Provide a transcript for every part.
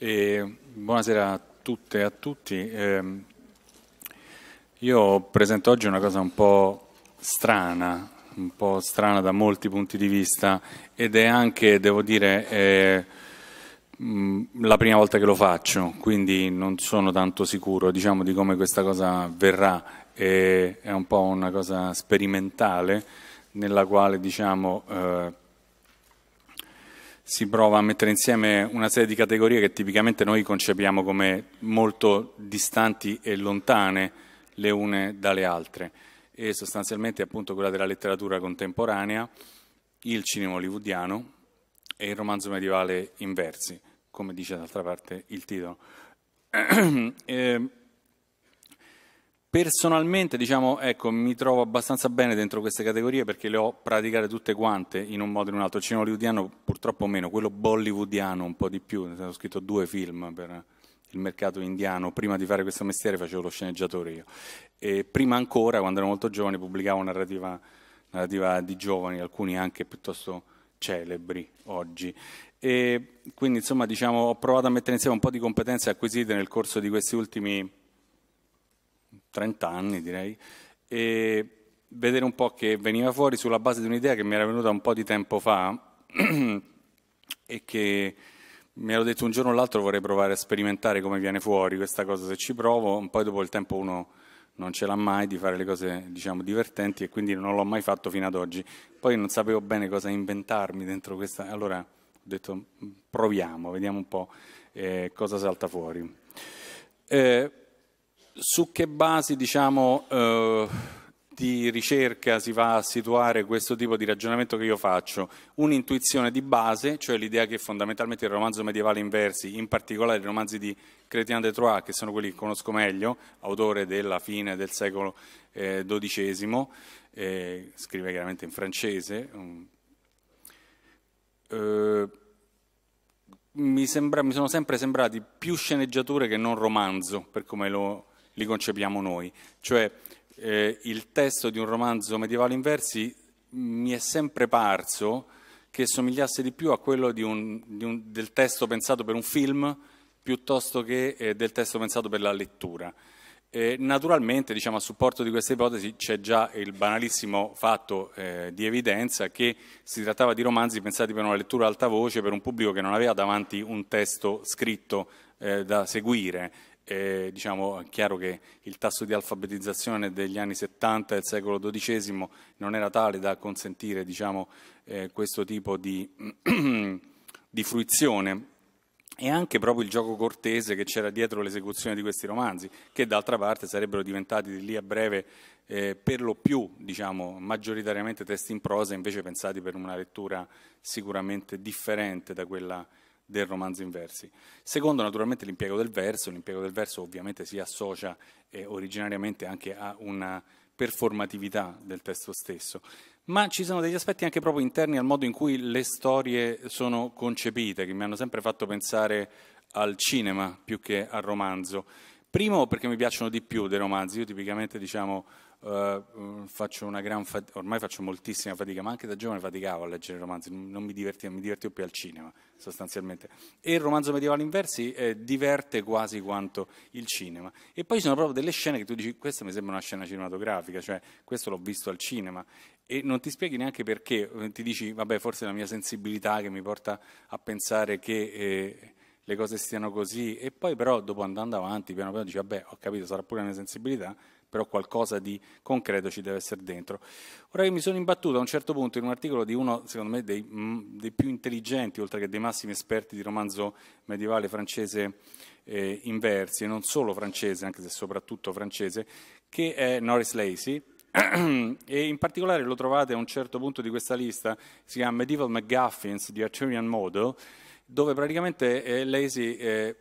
E buonasera a tutte e a tutti. Eh, io presento oggi una cosa un po' strana, un po' strana da molti punti di vista ed è anche, devo dire, eh, la prima volta che lo faccio, quindi non sono tanto sicuro diciamo, di come questa cosa verrà. Eh, è un po' una cosa sperimentale nella quale diciamo eh, si prova a mettere insieme una serie di categorie che tipicamente noi concepiamo come molto distanti e lontane le une dalle altre e sostanzialmente appunto quella della letteratura contemporanea, il cinema hollywoodiano e il romanzo medievale in versi, come dice d'altra parte il titolo. eh, Personalmente diciamo, ecco, mi trovo abbastanza bene dentro queste categorie perché le ho praticate tutte quante in un modo o in un altro. Il cinema hollywoodiano purtroppo meno, quello bollywoodiano un po' di più, ho scritto due film per il mercato indiano, prima di fare questo mestiere facevo lo sceneggiatore io. E prima ancora, quando ero molto giovane, pubblicavo narrativa, narrativa di giovani, alcuni anche piuttosto celebri oggi. E quindi insomma diciamo, ho provato a mettere insieme un po' di competenze acquisite nel corso di questi ultimi 30 anni direi, e vedere un po' che veniva fuori sulla base di un'idea che mi era venuta un po' di tempo fa e che mi ero detto un giorno o l'altro vorrei provare a sperimentare come viene fuori questa cosa, se ci provo, poi dopo il tempo uno non ce l'ha mai di fare le cose diciamo divertenti e quindi non l'ho mai fatto fino ad oggi. Poi non sapevo bene cosa inventarmi dentro questa, allora ho detto mm, proviamo, vediamo un po' eh, cosa salta fuori. Eh, su che basi diciamo, eh, di ricerca si va a situare questo tipo di ragionamento che io faccio? Un'intuizione di base, cioè l'idea che fondamentalmente il romanzo medievale in versi, in particolare i romanzi di Chrétien de Troyes, che sono quelli che conosco meglio, autore della fine del secolo eh, XII, eh, scrive chiaramente in francese. Mm, eh, mi, sembra, mi sono sempre sembrati più sceneggiature che non romanzo, per come lo li concepiamo noi. Cioè eh, il testo di un romanzo medievale in versi mi è sempre parso che somigliasse di più a quello di un, di un, del testo pensato per un film piuttosto che eh, del testo pensato per la lettura. Eh, naturalmente, diciamo, a supporto di questa ipotesi c'è già il banalissimo fatto eh, di evidenza che si trattava di romanzi pensati per una lettura alta voce per un pubblico che non aveva davanti un testo scritto eh, da seguire eh, diciamo, è chiaro che il tasso di alfabetizzazione degli anni 70 del secolo XII non era tale da consentire diciamo, eh, questo tipo di, di, fruizione e anche proprio il gioco cortese che c'era dietro l'esecuzione di questi romanzi, che d'altra parte sarebbero diventati di lì a breve eh, per lo più diciamo, maggioritariamente testi in prosa, invece pensati per una lettura sicuramente differente da quella del romanzo in versi. Secondo, naturalmente, l'impiego del verso. L'impiego del verso ovviamente si associa eh, originariamente anche a una performatività del testo stesso, ma ci sono degli aspetti anche proprio interni al modo in cui le storie sono concepite, che mi hanno sempre fatto pensare al cinema più che al romanzo. Primo perché mi piacciono di più dei romanzi, io tipicamente diciamo eh, mm, faccio una gran fat- ormai faccio moltissima fatica, ma anche da giovane faticavo a leggere romanzi, non mi divertivo, mi divertivo più al cinema sostanzialmente. E il romanzo medievale in versi eh, diverte quasi quanto il cinema. E poi ci sono proprio delle scene che tu dici, questa mi sembra una scena cinematografica, cioè questo l'ho visto al cinema e non ti spieghi neanche perché, eh, ti dici, vabbè, forse è la mia sensibilità che mi porta a pensare che... Eh, le cose stiano così e poi però dopo andando avanti piano piano dici vabbè ho capito sarà pure la mia sensibilità però qualcosa di concreto ci deve essere dentro. Ora io mi sono imbattuto a un certo punto in un articolo di uno, secondo me, dei, mm, dei più intelligenti, oltre che dei massimi esperti di romanzo medievale francese eh, in versi, e non solo francese, anche se soprattutto francese, che è Norris Lacey, e in particolare lo trovate a un certo punto di questa lista, si chiama Medieval MacGuffins, The Arthurian Model, dove praticamente eh, Lacey... Eh,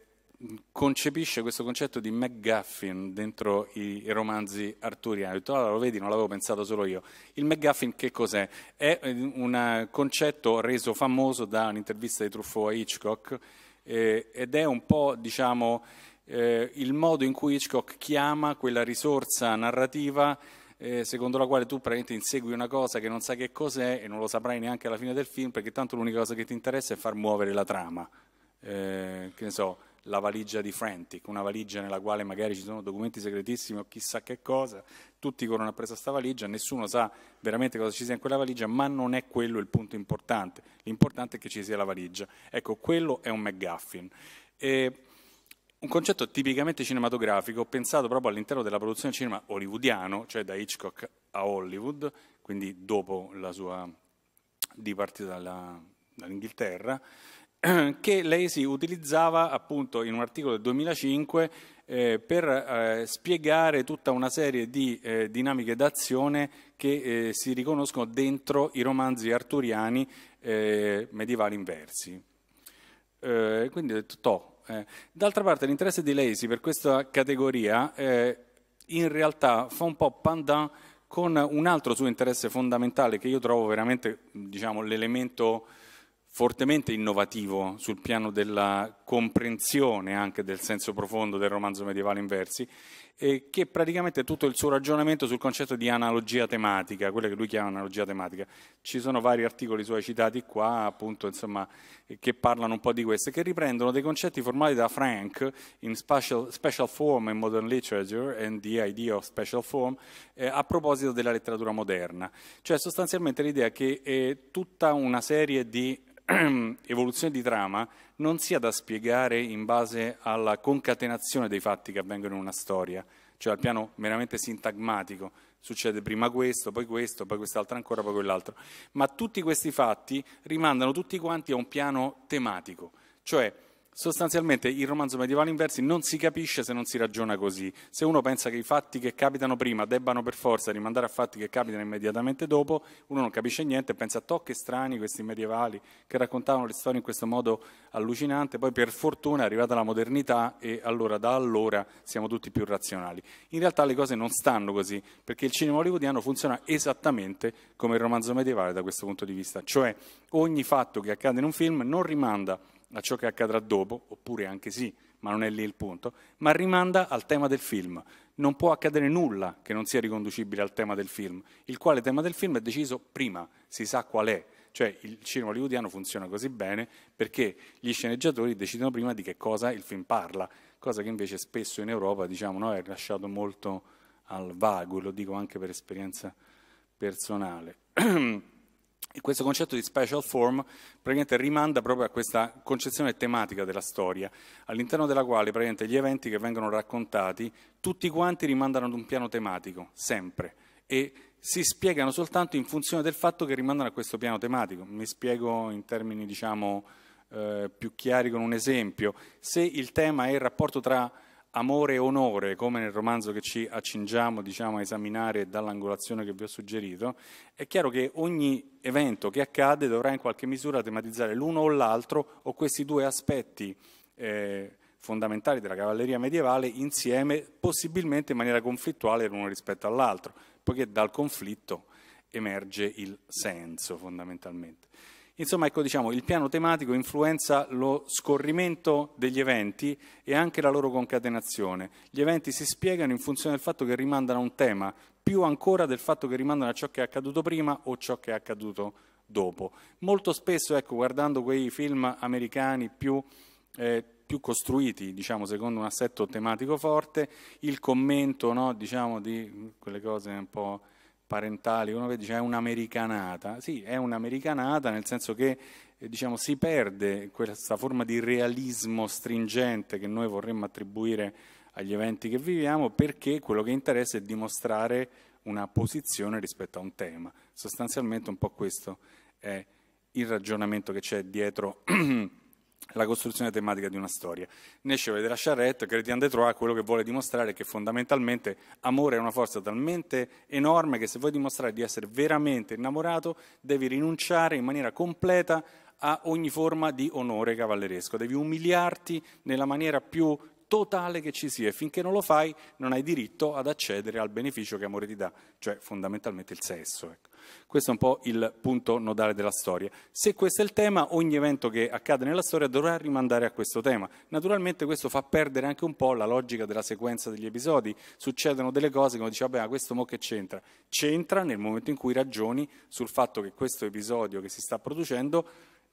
concepisce questo concetto di MacGuffin dentro i, i romanzi arturiani. Allora, lo vedi, non l'avevo pensato solo io. Il MacGuffin che cos'è? È eh, un eh, concetto reso famoso da un'intervista di Truffaut a Hitchcock eh, ed è un po', diciamo, eh, il modo in cui Hitchcock chiama quella risorsa narrativa eh, secondo la quale tu praticamente insegui una cosa che non sai che cos'è e non lo saprai neanche alla fine del film perché tanto l'unica cosa che ti interessa è far muovere la trama. Eh, che ne so la valigia di Frantic, una valigia nella quale magari ci sono documenti segretissimi o chissà che cosa, tutti corrono appresso a questa valigia, nessuno sa veramente cosa ci sia in quella valigia, ma non è quello il punto importante, l'importante è che ci sia la valigia. Ecco, quello è un McGuffin. E un concetto tipicamente cinematografico, pensato proprio all'interno della produzione del cinema hollywoodiano, cioè da Hitchcock a Hollywood, quindi dopo la sua dipartita dalla, dall'Inghilterra, che Lacey utilizzava appunto in un articolo del 2005 eh, per eh, spiegare tutta una serie di eh, dinamiche d'azione che eh, si riconoscono dentro i romanzi arturiani eh, medievali in inversi. Eh, quindi ho detto, to. D'altra parte l'interesse di Lacey per questa categoria in realtà fa un po' pandan con un altro suo interesse fondamentale che io trovo veramente diciamo, l'elemento fortemente innovativo sul piano della comprensione anche del senso profondo del romanzo medievale in versi, eh, che praticamente tutto il suo ragionamento sul concetto di analogia tematica, quella che lui chiama analogia tematica. Ci sono vari articoli suoi citati qua, appunto, insomma, che parlano un po' di questo, che riprendono dei concetti formali da Frank in special, special form in modern literature and the idea of special form eh, a proposito della letteratura moderna. Cioè sostanzialmente l'idea che eh, tutta una serie di evoluzione di trama non sia da spiegare in base alla concatenazione dei fatti che avvengono in una storia, cioè al piano meramente sintagmatico, succede prima questo, poi questo, poi quest'altro ancora, poi quell'altro, ma tutti questi fatti rimandano tutti quanti a un piano tematico, cioè Sostanzialmente il romanzo medievale in versi non si capisce se non si ragiona così. Se uno pensa che i fatti che capitano prima debbano per forza rimandare a fatti che capitano immediatamente dopo, uno non capisce niente e pensa a che strani questi medievali che raccontavano le storie in questo modo allucinante. Poi per fortuna è arrivata la modernità e allora da allora siamo tutti più razionali. In realtà le cose non stanno così, perché il cinema hollywoodiano funziona esattamente come il romanzo medievale da questo punto di vista. Cioè ogni fatto che accade in un film non rimanda a ciò che accadrà dopo, oppure anche sì, ma non è lì il punto, ma rimanda al tema del film. Non può accadere nulla che non sia riconducibile al tema del film, il quale tema del film è deciso prima, si sa qual è. Cioè il cinema hollywoodiano funziona così bene perché gli sceneggiatori decidono prima di che cosa il film parla, cosa che invece spesso in Europa diciamo, no, è lasciato molto al vago, e lo dico anche per esperienza personale. questo concetto di special form praticamente rimanda proprio a questa concezione tematica della storia, all'interno della quale praticamente gli eventi che vengono raccontati, tutti quanti rimandano ad un piano tematico, sempre, e si spiegano soltanto in funzione del fatto che rimandano a questo piano tematico. Mi spiego in termini, diciamo, eh, più chiari con un esempio. Se il tema è il rapporto tra amore e onore, come nel romanzo che ci accingiamo diciamo, a esaminare dall'angolazione che vi ho suggerito, è chiaro che ogni evento che accade dovrà in qualche misura tematizzare l'uno o l'altro o questi due aspetti eh, fondamentali della cavalleria medievale insieme, possibilmente in maniera conflittuale l'uno rispetto all'altro, poiché dal conflitto emerge il senso fondamentalmente. Insomma, ecco, diciamo, il piano tematico influenza lo scorrimento degli eventi e anche la loro concatenazione. Gli eventi si spiegano in funzione del fatto che rimandano a un tema, più ancora del fatto che rimandano a ciò che è accaduto prima o ciò che è accaduto dopo. Molto spesso, ecco, guardando quei film americani più... Eh, più costruiti, diciamo, secondo un assetto tematico forte, il commento, no, diciamo, di quelle cose un po' parentali, uno che dice è un'americanata, sì, è un'americanata nel senso che eh, diciamo, si perde questa forma di realismo stringente che noi vorremmo attribuire agli eventi che viviamo perché quello che interessa è dimostrare una posizione rispetto a un tema. Sostanzialmente un po' questo è il ragionamento che c'è dietro la costruzione tematica di una storia. Nesheve della Charrette, Cretien de Troyes, quello che vuole dimostrare è che fondamentalmente amore è una forza talmente enorme che se vuoi dimostrare di essere veramente innamorato devi rinunciare in maniera completa a ogni forma di onore cavalleresco, devi umiliarti nella maniera più totale che ci sia e finché non lo fai non hai diritto ad accedere al beneficio che amore ti dà, cioè fondamentalmente il sesso. Ecco. Questo è un po' il punto nodale della storia. Se questo è il tema, ogni evento che accade nella storia dovrà rimandare a questo tema. Naturalmente questo fa perdere anche un po' la logica della sequenza degli episodi. Succedono delle cose che uno dice, vabbè, ma ah, questo mo che c'entra? C'entra nel momento in cui ragioni sul fatto che questo episodio che si sta producendo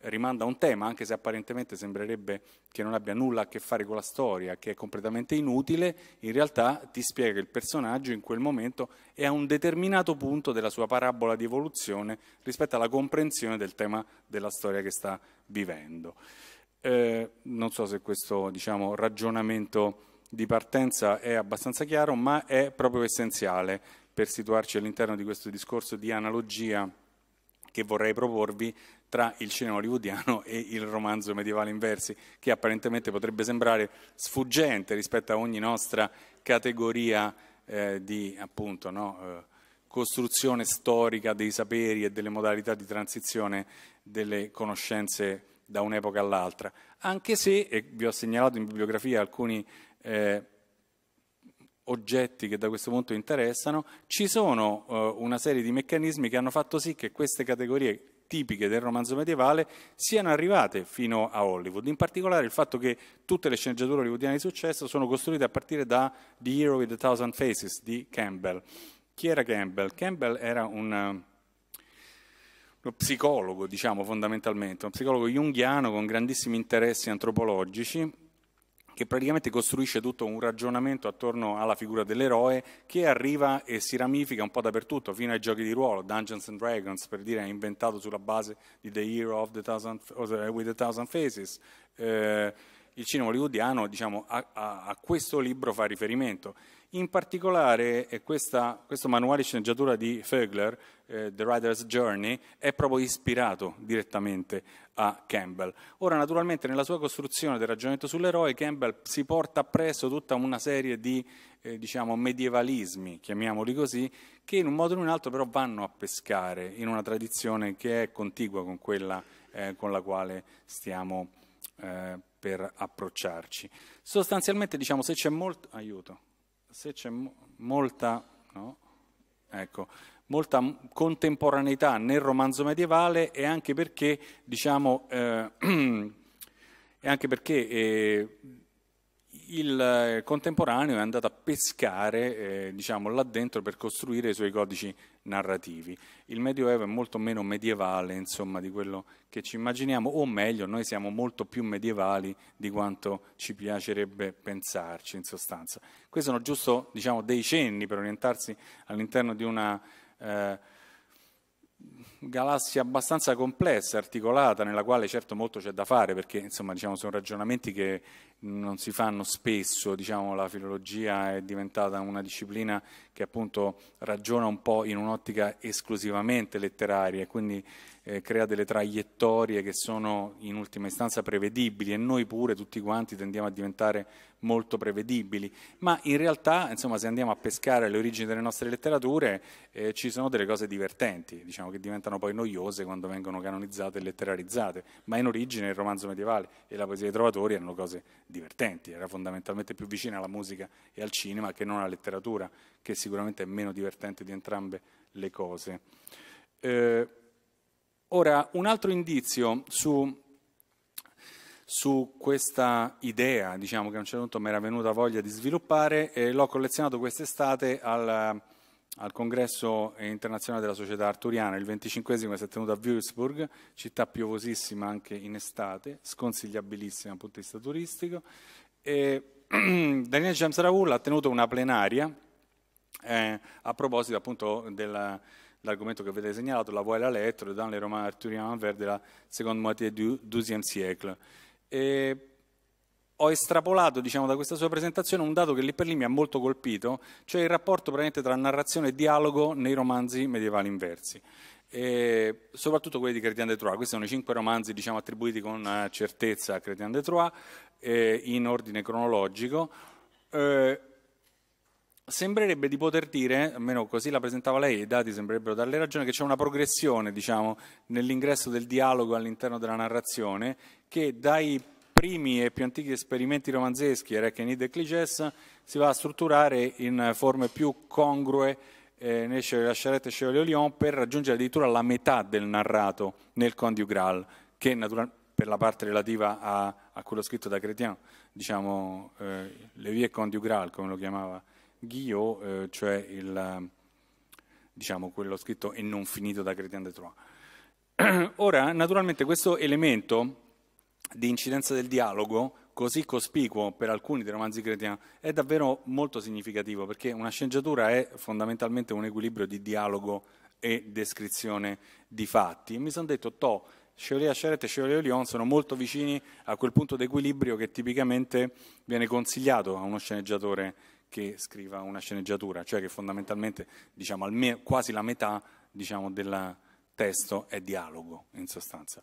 rimanda a un tema, anche se apparentemente sembrerebbe che non abbia nulla a che fare con la storia, che è completamente inutile, in realtà ti spiega che il personaggio in quel momento è a un determinato punto della sua parabola di evoluzione rispetto alla comprensione del tema della storia che sta vivendo. Eh, non so se questo diciamo, ragionamento di partenza è abbastanza chiaro, ma è proprio essenziale per situarci all'interno di questo discorso di analogia che vorrei proporvi tra il cinema hollywoodiano e il romanzo medievale in versi, che apparentemente potrebbe sembrare sfuggente rispetto a ogni nostra categoria eh, di appunto, no, eh, costruzione storica dei saperi e delle modalità di transizione delle conoscenze da un'epoca all'altra. Anche se, e vi ho segnalato in bibliografia alcuni eh, oggetti che da questo punto interessano, ci sono eh, una serie di meccanismi che hanno fatto sì che queste categorie tipiche del romanzo medievale siano arrivate fino a Hollywood. In particolare il fatto che tutte le sceneggiature hollywoodiane di successo sono costruite a partire da The Hero with a Thousand Faces di Campbell. Chi era Campbell? Campbell era un eh, uno psicologo, diciamo fondamentalmente, un psicologo junghiano con grandissimi interessi antropologici che praticamente costruisce tutto un ragionamento attorno alla figura dell'eroe che arriva e si ramifica un po' dappertutto, fino ai giochi di ruolo, Dungeons and Dragons per dire è inventato sulla base di The Hero the thousand, with a Thousand Faces. Eh, il cinema hollywoodiano diciamo, a, a, a, questo libro fa riferimento. In particolare eh, questa, questo manuale di sceneggiatura di Fögler, eh, The Writer's Journey, è proprio ispirato direttamente a Campbell. Ora naturalmente nella sua costruzione del ragionamento sull'eroe Campbell si porta appresso tutta una serie di eh, diciamo, medievalismi, chiamiamoli così, che in un modo o in un altro però vanno a pescare in una tradizione che è contigua con quella eh, con la quale stiamo eh, per approcciarci. Sostanzialmente diciamo se c'è molto aiuto, se c'è mo- molta no? Ecco, molta contemporaneità nel romanzo medievale e anche perché, diciamo, eh, e anche perché eh, il contemporaneo è andato a pescare eh, diciamo, là dentro per costruire i suoi codici narrativi. Il Medioevo è molto meno medievale insomma, di quello che ci immaginiamo, o meglio, noi siamo molto più medievali di quanto ci piacerebbe pensarci in sostanza. Questi sono giusto diciamo, dei cenni per orientarsi all'interno di una eh, galassia abbastanza complessa, articolata, nella quale certo molto c'è da fare, perché insomma diciamo, sono ragionamenti che non si fanno spesso, diciamo, la filologia è diventata una disciplina che appunto ragiona un po' in un'ottica esclusivamente letteraria e quindi eh, crea delle traiettorie che sono in ultima istanza prevedibili e noi pure tutti quanti tendiamo a diventare molto prevedibili, ma in realtà insomma, se andiamo a pescare le origini delle nostre letterature eh, ci sono delle cose divertenti, diciamo, che diventano poi noiose quando vengono canonizzate e letterarizzate, ma in origine il romanzo medievale e la poesia dei trovatori erano cose divertenti, era fondamentalmente più vicina alla musica e al cinema che non alla letteratura, che sicuramente è meno divertente di entrambe le cose. Eh, ora, un altro indizio su, su, questa idea, diciamo che a un certo punto mi era venuta voglia di sviluppare, eh, l'ho collezionato quest'estate al al congresso internazionale della società arturiana, il 25 che si è tenuto a Würzburg, città piovosissima anche in estate, sconsigliabilissima dal punto di vista turistico. E Daniele James Raoul ha tenuto una plenaria eh, a proposito appunto della, l'argomento che avete segnalato, la voie la lettre, dans les romans arthuriens vers de la seconde moitié du XIIe siècle. E ho estrapolato diciamo, da questa sua presentazione un dato che lì per lì mi ha molto colpito, cioè il rapporto tra narrazione e dialogo nei romanzi medievali inversi. E soprattutto quelli di Chrétien de Troyes, questi sono i cinque romanzi diciamo, attribuiti con eh, certezza a Chrétien de Troyes eh, in ordine cronologico. Eh, sembrerebbe di poter dire, almeno così la presentava lei, i dati sembrerebbero darle ragione, che c'è una progressione diciamo, nell'ingresso del dialogo all'interno della narrazione che dai primi e più antichi esperimenti romanzeschi, Rechenid e Cliges, si va a strutturare in forme più congrue eh, nel La e Chevalier Lyon per raggiungere addirittura la metà del narrato nel Conte du Graal, che naturalmente per la parte relativa a, a quello scritto da Chrétien, diciamo eh, Le vie con du Graal, come lo chiamava Guillot, eh, cioè il, diciamo, quello scritto e non finito da Chrétien de Troyes. Ora, naturalmente questo elemento di incidenza del dialogo così cospicuo per alcuni dei romanzi cretiani è davvero molto significativo perché una sceneggiatura è fondamentalmente un equilibrio di dialogo e descrizione di fatti. E mi sono detto, Toh, Chevalier Acheret e Chevalier Lyon sono molto vicini a quel punto d'equilibrio che tipicamente viene consigliato a uno sceneggiatore che scriva una sceneggiatura, cioè che fondamentalmente diciamo, quasi la metà diciamo, del testo è dialogo in sostanza.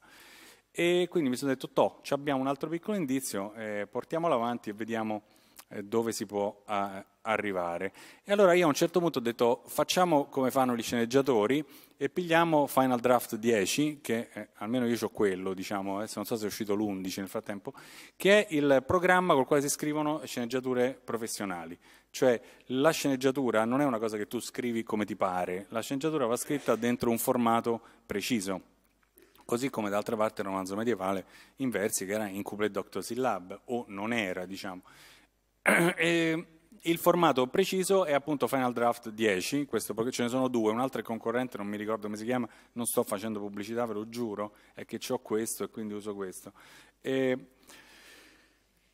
E quindi mi sono detto, toh, abbiamo un altro piccolo indizio, eh, portiamolo avanti e vediamo eh, dove si può a, arrivare. E allora io a un certo punto ho detto, facciamo come fanno gli sceneggiatori e pigliamo Final Draft 10, che eh, almeno io ho quello, diciamo, adesso non so se è uscito l'11 nel frattempo, che è il programma col quale si scrivono sceneggiature professionali. Cioè la sceneggiatura non è una cosa che tu scrivi come ti pare, la sceneggiatura va scritta dentro un formato preciso così come d'altra parte il romanzo medievale in versi che era in couplet d'octosillab, o non era, diciamo. E il formato preciso è appunto Final Draft 10, questo perché ce ne sono due, un altro è concorrente, non mi ricordo come si chiama, non sto facendo pubblicità, ve lo giuro, è che ho questo e quindi uso questo. E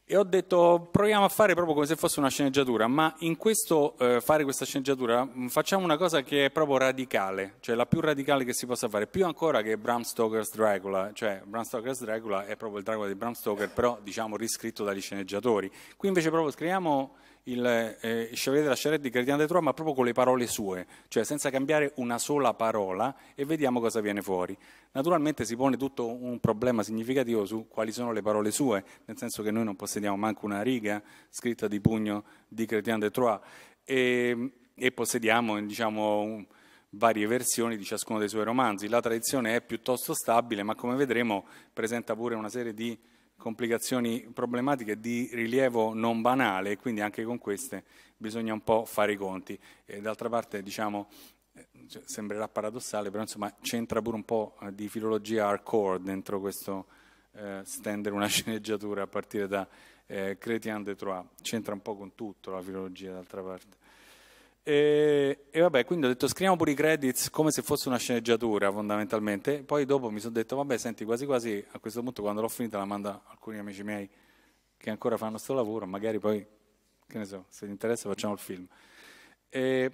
e ho detto proviamo a fare proprio come se fosse una sceneggiatura, ma in questo eh, fare questa sceneggiatura mm, facciamo una cosa che è proprio radicale, cioè la più radicale che si possa fare, più ancora che Bram Stoker's Dracula, cioè Bram Stoker's Dracula è proprio il Dracula di Bram Stoker, però diciamo riscritto dagli sceneggiatori. Qui invece proprio scriviamo il eh, Chevalier della Charette di Gardiner de Troyes, ma proprio con le parole sue, cioè senza cambiare una sola parola e vediamo cosa viene fuori. Naturalmente si pone tutto un problema significativo su quali sono le parole sue, nel senso che noi non possediamo manco una riga scritta di pugno di Gardiner de Troyes e, e possediamo, diciamo, un, varie versioni di ciascuno dei suoi romanzi. La tradizione è piuttosto stabile, ma come vedremo presenta pure una serie di complicazioni problematiche di rilievo non banale e quindi anche con queste bisogna un po' fare i conti. E d'altra parte, diciamo, eh, cioè, sembrerà paradossale, però insomma c'entra pure un po' eh, di filologia hardcore dentro questo eh, stendere una sceneggiatura a partire da eh, Chrétien de Troyes, c'entra un po' con tutto la filologia d'altra parte. E, e, vabbè, quindi ho detto scriviamo pure i credits come se fosse una sceneggiatura fondamentalmente. Poi dopo mi sono detto, vabbè, senti, quasi quasi a questo punto quando l'ho finita la mando alcuni amici miei che ancora fanno questo lavoro, magari poi, che ne so, se ti interessa facciamo il film. E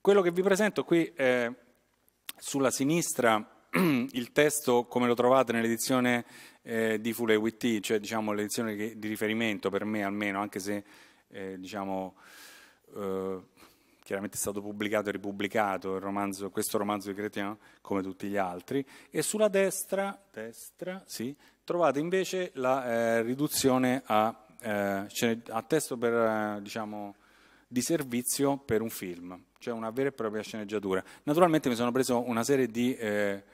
quello che vi presento qui è sulla sinistra il testo come lo trovate nell'edizione eh, di Fule WT, cioè diciamo l'edizione di riferimento per me almeno, anche se eh, diciamo... Eh, chiaramente è stato pubblicato e ripubblicato romanzo, questo romanzo di Chrétien, come tutti gli altri, e sulla destra, destra sì, trovate invece la eh, riduzione a, eh, a, testo per, eh, diciamo, di servizio per un film, cioè una vera e propria sceneggiatura. Naturalmente mi sono preso una serie di eh,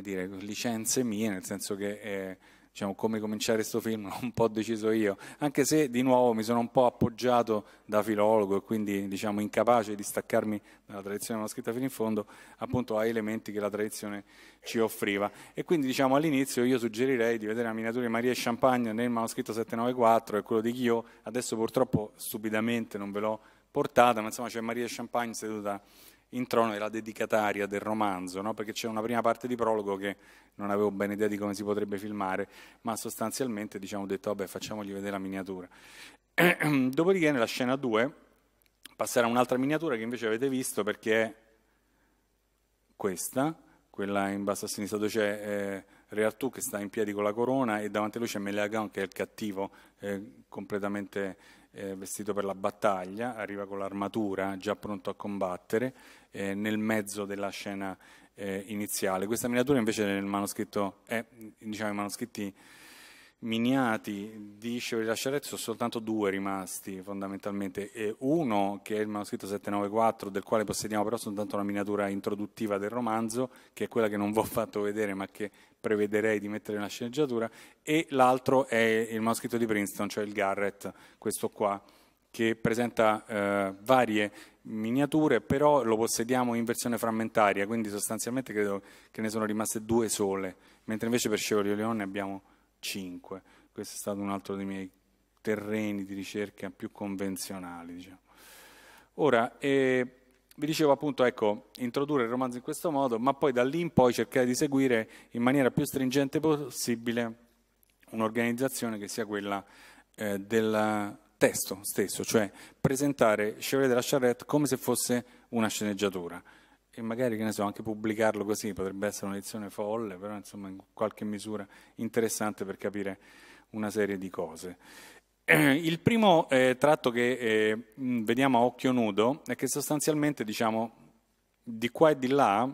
dire, licenze mie, nel senso che diciamo, come cominciare questo film l'ho un po' deciso io, anche se di nuovo mi sono un po' appoggiato da filologo e quindi diciamo, incapace di staccarmi dalla tradizione manoscritta fino in fondo, appunto a elementi che la tradizione ci offriva. E quindi diciamo, all'inizio io suggerirei di vedere la miniatura di Maria e Champagne nel manoscritto 794 e quello di Ghio, adesso purtroppo stupidamente non ve l'ho portata, ma insomma c'è Maria e Champagne seduta in trono è la dedicataria del romanzo, no? perché c'è una prima parte di prologo che non avevo ben idea di come si potrebbe filmare, ma sostanzialmente diciamo ho detto vabbè facciamogli vedere la miniatura. Dopodiché nella scena 2 passerà un'altra miniatura che invece avete visto perché è questa, quella in basso a sinistra dove c'è eh, Re Artù che sta in piedi con la corona e davanti a lui c'è Meleagant che è il cattivo eh, completamente eh, vestito per la battaglia, arriva con l'armatura, già pronto a combattere, eh, nel mezzo della scena eh, iniziale. Questa miniatura invece nel manoscritto è, diciamo, i manoscritti miniati di Scioli Lasciarezzi sono soltanto due rimasti fondamentalmente e uno che è il manoscritto 794 del quale possediamo però soltanto una miniatura introduttiva del romanzo che è quella che non vi ho fatto vedere ma che prevederei di mettere nella sceneggiatura e l'altro è il manoscritto di Princeton cioè il Garrett questo qua che presenta eh, varie miniature, però lo possediamo in versione frammentaria, quindi sostanzialmente credo che ne sono rimaste due sole, mentre invece per Scevoli Leone abbiamo 5. Questo è stato un altro dei miei terreni di ricerca più convenzionali. Diciamo. Ora, eh, vi dicevo appunto, ecco, introdurre il romanzo in questo modo, ma poi da lì in poi cercare di seguire in maniera più stringente possibile un'organizzazione che sia quella eh, del testo stesso, cioè presentare Chevrolet della Charrette come se fosse una sceneggiatura che magari, che ne so, anche pubblicarlo così potrebbe essere una lezione folle, però insomma in qualche misura interessante per capire una serie di cose. Il primo eh, tratto che eh, mm, vediamo a occhio nudo è che sostanzialmente, diciamo, di qua e di là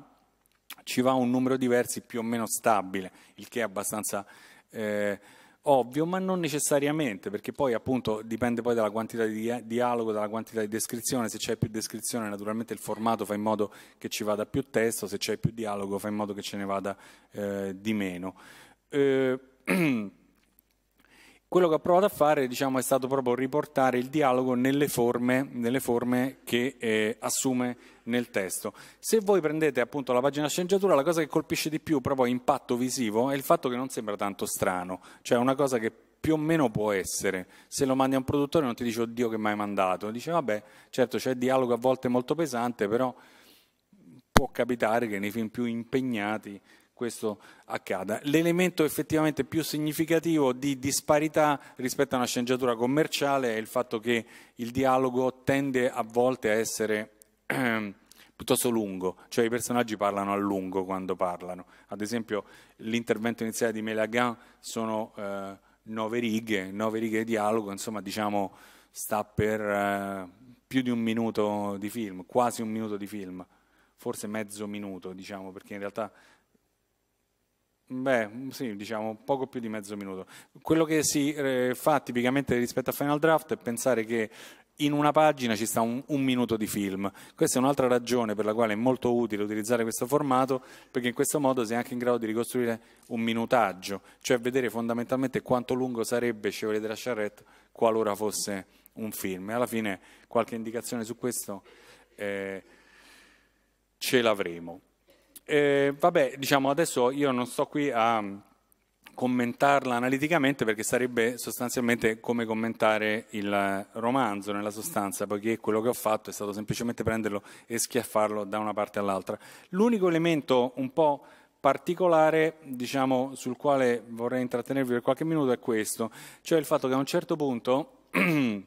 ci va un numero di versi più o meno stabile, il che è abbastanza... Eh, ovvio, ma non necessariamente, perché poi appunto dipende poi dalla quantità di dialogo, dalla quantità di descrizione, se c'è più descrizione naturalmente il formato fa in modo che ci vada più testo, se c'è più dialogo fa in modo che ce ne vada eh, di meno. Eh, Quello che ho provato a fare diciamo, è stato proprio riportare il dialogo nelle forme, nelle forme che eh, assume nel testo. Se voi prendete appunto la pagina sceneggiatura, la cosa che colpisce di più proprio impatto visivo è il fatto che non sembra tanto strano, cioè una cosa che più o meno può essere. Se lo mandi a un produttore non ti dice oddio che mi hai mandato, dice vabbè, certo c'è dialogo a volte molto pesante, però può capitare che nei film più impegnati questo accada. L'elemento effettivamente più significativo di disparità rispetto a una sceneggiatura commerciale è il fatto che il dialogo tende a volte a essere ehm, piuttosto lungo, cioè i personaggi parlano a lungo quando parlano. Ad esempio l'intervento iniziale di Melagan sono eh, nove righe, nove righe di dialogo, insomma diciamo sta per eh, più di un minuto di film, quasi un minuto di film, forse mezzo minuto diciamo, perché in realtà Beh, mm, sì, diciamo poco più di mezzo minuto. Quello che si eh, fa tipicamente rispetto a Final Draft è pensare che in una pagina ci sta un, un, minuto di film. Questa è un'altra ragione per la quale è molto utile utilizzare questo formato, perché in questo modo si è anche in grado di ricostruire un minutaggio, cioè vedere fondamentalmente quanto lungo sarebbe Chevrolet della Charrette qualora fosse un film. E alla fine qualche indicazione su questo eh, ce l'avremo. Eh, vabbè, diciamo adesso io non sto qui a mm, commentarla analiticamente perché sarebbe sostanzialmente come commentare il romanzo nella sostanza, poiché quello che ho fatto è stato semplicemente prenderlo e schiaffarlo da una parte all'altra. L'unico elemento un po' particolare, diciamo, sul quale vorrei intrattenervi per qualche minuto è questo, cioè il fatto che a un certo punto il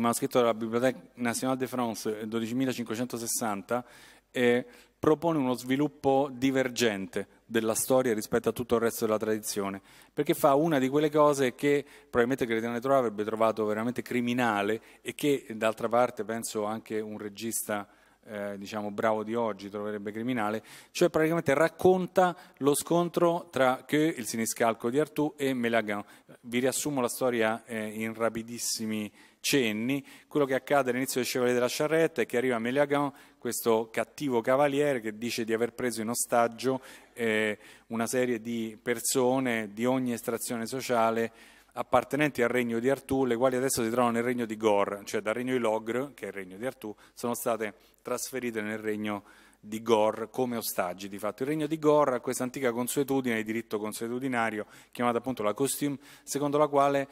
manoscritto della Bibliothèque Nationale de France 12560 eh, propone uno sviluppo divergente della storia rispetto a tutto il resto della tradizione, perché fa una di quelle cose che probabilmente Cretano Toro avrebbe trovato veramente criminale e che d'altra parte penso anche un regista eh, diciamo bravo di oggi troverebbe criminale, cioè praticamente racconta lo scontro tra Queue, il siniscalco di Artù e Melagan. Vi riassumo la storia eh, in rapidissimi cenni, quello che accade all'inizio del Chevalier della Charrette è che arriva Melagan questo cattivo cavaliere che dice di aver preso in ostaggio eh, una serie di persone di ogni estrazione sociale appartenenti al regno di Artù, le quali adesso si trovano nel regno di Gor, cioè dal regno di Logr, che è il regno di Artù, sono state trasferite nel regno di Gor come ostaggi di fatto. Il regno di Gor ha questa antica consuetudine di diritto consuetudinario, chiamata appunto la costume, secondo la quale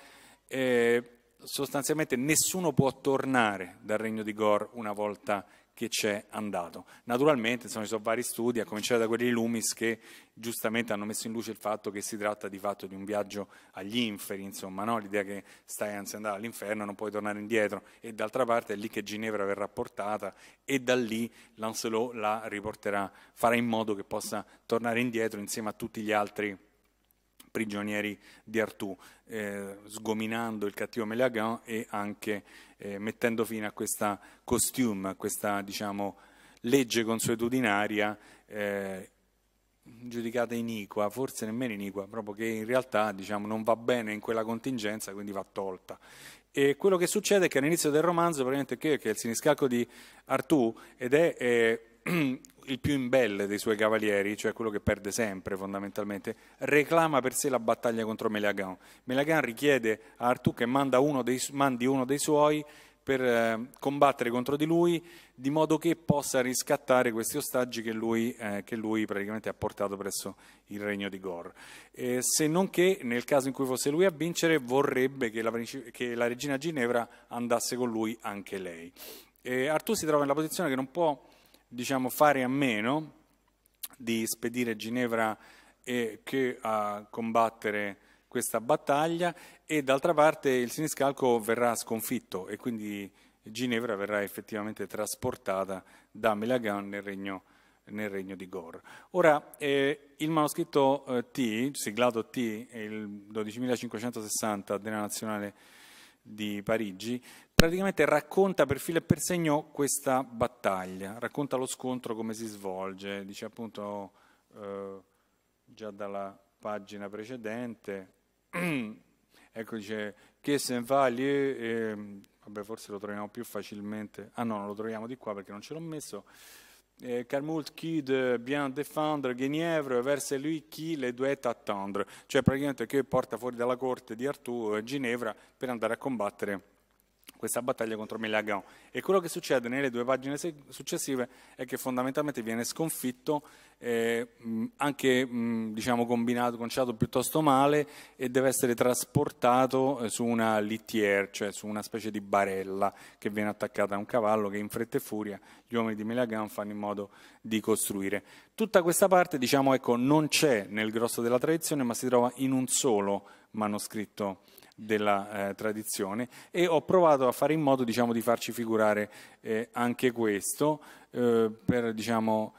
eh, sostanzialmente nessuno può tornare dal regno di Gor una volta che c'è andato. Naturalmente insomma, ci sono vari studi, a cominciare da quelli di Lumis che giustamente hanno messo in luce il fatto che si tratta di fatto di un viaggio agli inferi, insomma, no? l'idea che stai anzi andando all'inferno, non puoi tornare indietro, e d'altra parte è lì che Ginevra verrà portata e da lì Lancelot la riporterà, farà in modo che possa tornare indietro insieme a tutti gli altri prigionieri di Artù, eh, sgominando il cattivo Meleagant e anche eh, mettendo fine a questa costume, a questa diciamo, legge consuetudinaria eh, giudicata iniqua, forse nemmeno iniqua, proprio che in realtà diciamo, non va bene in quella contingenza, quindi va tolta. E quello che succede è che all'inizio del romanzo, probabilmente che, che è il siniscalco di Artù ed è eh, il più imbelle dei suoi cavalieri, cioè quello che perde sempre fondamentalmente, reclama per sé la battaglia contro Melagan. Melagan richiede a Artù che uno dei, mandi uno dei suoi per eh, combattere contro di lui, di modo che possa riscattare questi ostaggi che lui, eh, che lui praticamente ha portato presso il regno di Gor. Eh, se non che, nel caso in cui fosse lui a vincere, vorrebbe che la, che la regina Ginevra andasse con lui anche lei. Eh, Artù si trova nella posizione che non può diciamo, fare a meno di spedire Ginevra e, che a combattere questa battaglia e d'altra parte il Siniscalco verrà sconfitto e quindi Ginevra verrà effettivamente trasportata da Melagan nel regno, nel regno di Gor. Ora, eh, il manoscritto eh, T, siglato T, è il 12.560 della Nazionale di Parigi, praticamente racconta per filo e per segno questa battaglia, racconta lo scontro come si svolge, dice appunto eh, già dalla pagina precedente, ecco dice che se va lì, eh, vabbè forse lo troviamo più facilmente, ah no non lo troviamo di qua perché non ce l'ho messo, Carmult eh, qui de bien défendre Guenièvre verse lui qui le doit attendre, cioè praticamente che porta fuori dalla corte di Artù eh, Ginevra per andare a combattere questa battaglia contro Milagan. E quello che succede nelle due pagine successive è che fondamentalmente viene sconfitto, eh, anche mh, diciamo combinato, conciato piuttosto male e deve essere trasportato eh, su una littier, cioè su una specie di barella che viene attaccata a un cavallo che in fretta e furia gli uomini di Milagan fanno in modo di costruire. Tutta questa parte diciamo, ecco, non c'è nel grosso della tradizione ma si trova in un solo manoscritto della eh, tradizione e ho provato a fare in modo diciamo, di farci figurare eh, anche questo eh, per diciamo,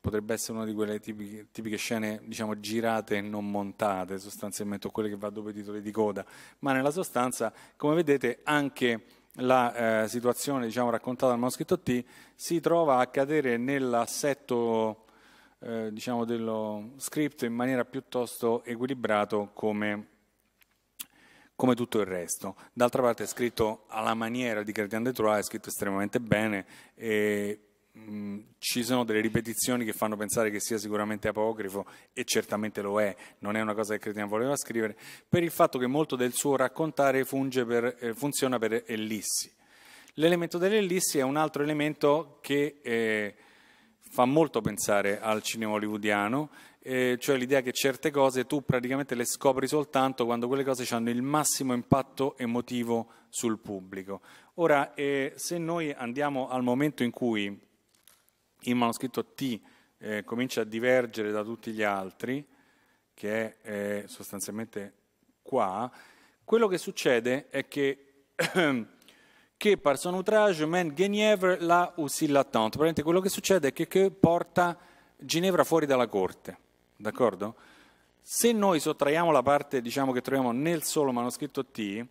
potrebbe essere una di quelle tipiche, tipiche scene diciamo, girate e non montate, sostanzialmente, o quelle che va dopo i titoli di coda, ma nella sostanza, come vedete, anche la eh, situazione diciamo, raccontata dal manoscritto T si trova a cadere nell'assetto eh, diciamo, dello script in maniera piuttosto equilibrato come come tutto il resto. D'altra parte è scritto alla maniera di Gardien de Troyes, è scritto estremamente bene e mh, mm, ci sono delle ripetizioni che fanno pensare che sia sicuramente apocrifo e certamente lo è, non è una cosa che Cretin voleva scrivere, per il fatto che molto del suo raccontare per, eh, funziona per ellissi. L'elemento dell'ellissi è un altro elemento che eh, fa molto pensare al cinema hollywoodiano eh, cioè l'idea che certe cose tu praticamente le scopri soltanto quando quelle cose hanno il massimo impatto emotivo sul pubblico. Ora, eh, se noi andiamo al momento in cui il manoscritto T eh, comincia a divergere da tutti gli altri, che è eh, sostanzialmente qua, quello che succede è che, che par son outrage, man Geniever la aussi l'attente. quello che succede è che, che porta Ginevra fuori dalla corte. D'accordo? Se noi sottraiamo la parte diciamo, che troviamo nel solo manoscritto T,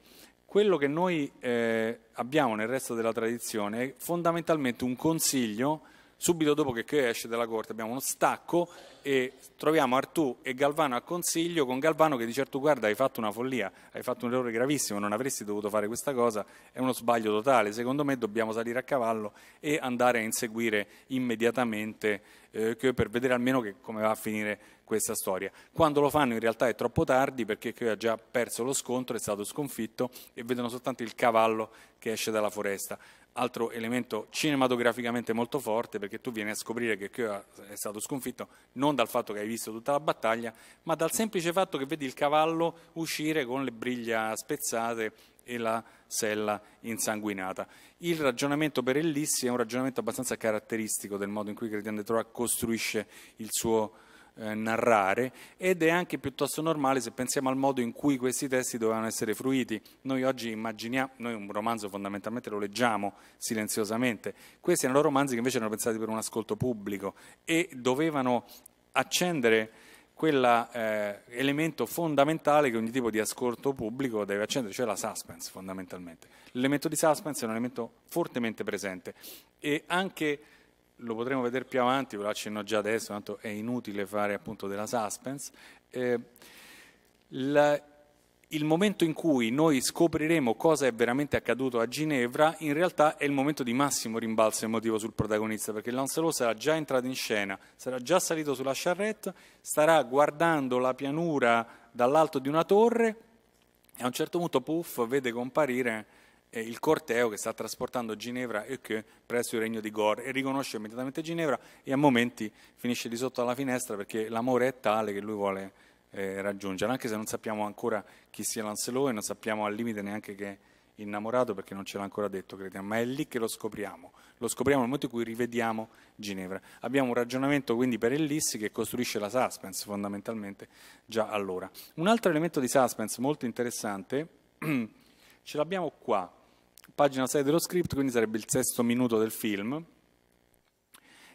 quello che noi eh, abbiamo nel resto della tradizione è fondamentalmente un consiglio Subito dopo che Chioe esce dalla corte abbiamo uno stacco e troviamo Artù e Galvano a consiglio con Galvano che dice Artù guarda hai fatto una follia, hai fatto un errore gravissimo, non avresti dovuto fare questa cosa, è uno sbaglio totale, secondo me dobbiamo salire a cavallo e andare a inseguire immediatamente eh, Chioe per vedere almeno che, come va a finire questa storia. Quando lo fanno in realtà è troppo tardi perché Chioe ha già perso lo scontro, è stato sconfitto e vedono soltanto il cavallo che esce dalla foresta altro elemento cinematograficamente molto forte perché tu vieni a scoprire che Kyoa è stato sconfitto non dal fatto che hai visto tutta la battaglia, ma dal semplice fatto che vedi il cavallo uscire con le briglia spezzate e la sella insanguinata. Il ragionamento per Ellissi è un ragionamento abbastanza caratteristico del modo in cui Christian de Troyes costruisce il suo eh, narrare ed è anche piuttosto normale se pensiamo al modo in cui questi testi dovevano essere fruiti. Noi oggi immaginiamo, noi un romanzo fondamentalmente lo leggiamo silenziosamente, questi erano romanzi che invece erano pensati per un ascolto pubblico e dovevano accendere quell'elemento eh, fondamentale che ogni tipo di ascolto pubblico deve accendere, cioè la suspense fondamentalmente. L'elemento di suspense è un elemento fortemente presente e anche lo potremo vedere più avanti, ve lo accenno già adesso, tanto è inutile fare appunto della suspense. Eh, la, il momento in cui noi scopriremo cosa è veramente accaduto a Ginevra, in realtà è il momento di massimo rimbalzo emotivo sul protagonista, perché Lancelot sarà già entrato in scena, sarà già salito sulla charrette, starà guardando la pianura dall'alto di una torre e a un certo punto, puff, vede comparire il corteo che sta trasportando Ginevra e che presso il regno di Gore e riconosce immediatamente Ginevra e a momenti finisce di sotto alla finestra perché l'amore è tale che lui vuole eh, raggiungere, anche se non sappiamo ancora chi sia Lancelot e non sappiamo al limite neanche che è innamorato perché non ce l'ha ancora detto, crediamo, ma è lì che lo scopriamo, lo scopriamo nel momento in cui rivediamo Ginevra. Abbiamo un ragionamento quindi per Ellissi che costruisce la suspense fondamentalmente già allora. Un altro elemento di suspense molto interessante ce l'abbiamo qua pagina 6 dello script, quindi sarebbe il sesto minuto del film.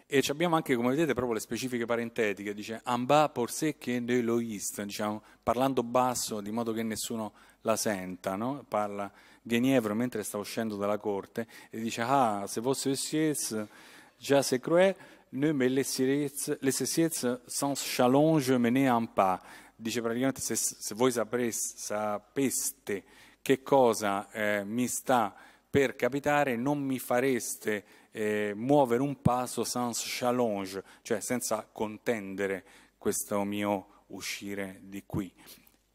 E abbiamo anche, come vedete, proprio le specifiche parentetiche, dice Amba por sé que de l'oist, diciamo, parlando basso, di modo che nessuno la senta, no? parla Ghenievro mentre sta uscendo dalla corte e dice Ah, se vos eussiez, già se crue, ne me laisseriez sans challenge mené un pas. Dice praticamente se, se voi sapres, sapeste che cosa eh, mi sta per capitare non mi fareste eh, muovere un passo sans challenge, cioè senza contendere questo mio uscire di qui.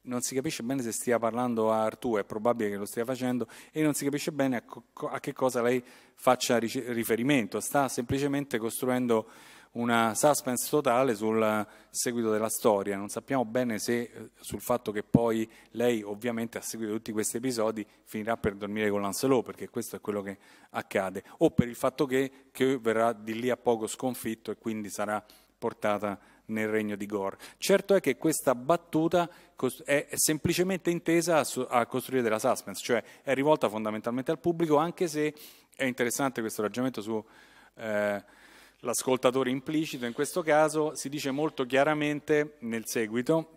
Non si capisce bene se stia parlando a Artù, è probabile che lo stia facendo, e non si capisce bene a, co- a che cosa lei faccia riferimento. Sta semplicemente costruendo una suspense totale sul seguito della storia. Non sappiamo bene se eh, sul fatto che poi lei, ovviamente, a seguito di tutti questi episodi, finirà per dormire con Lancelot, perché questo è quello che accade, o per il fatto che, che verrà di lì a poco sconfitto e quindi sarà portata nel regno di Gore. Certo è che questa battuta è semplicemente intesa a costruire della suspense, cioè è rivolta fondamentalmente al pubblico, anche se è interessante questo ragionamento su... Eh, l'ascoltatore implicito in questo caso, si dice molto chiaramente nel seguito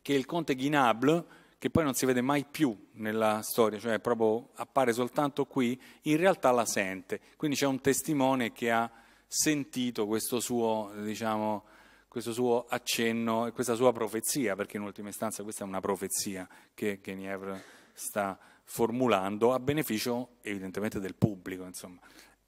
che il conte Guinable, che poi non si vede mai più nella storia, cioè proprio appare soltanto qui, in realtà la sente. Quindi c'è un testimone che ha sentito questo suo, diciamo, questo suo accenno e questa sua profezia, perché in ultima istanza questa è una profezia che, che sta formulando a beneficio evidentemente del pubblico. Insomma.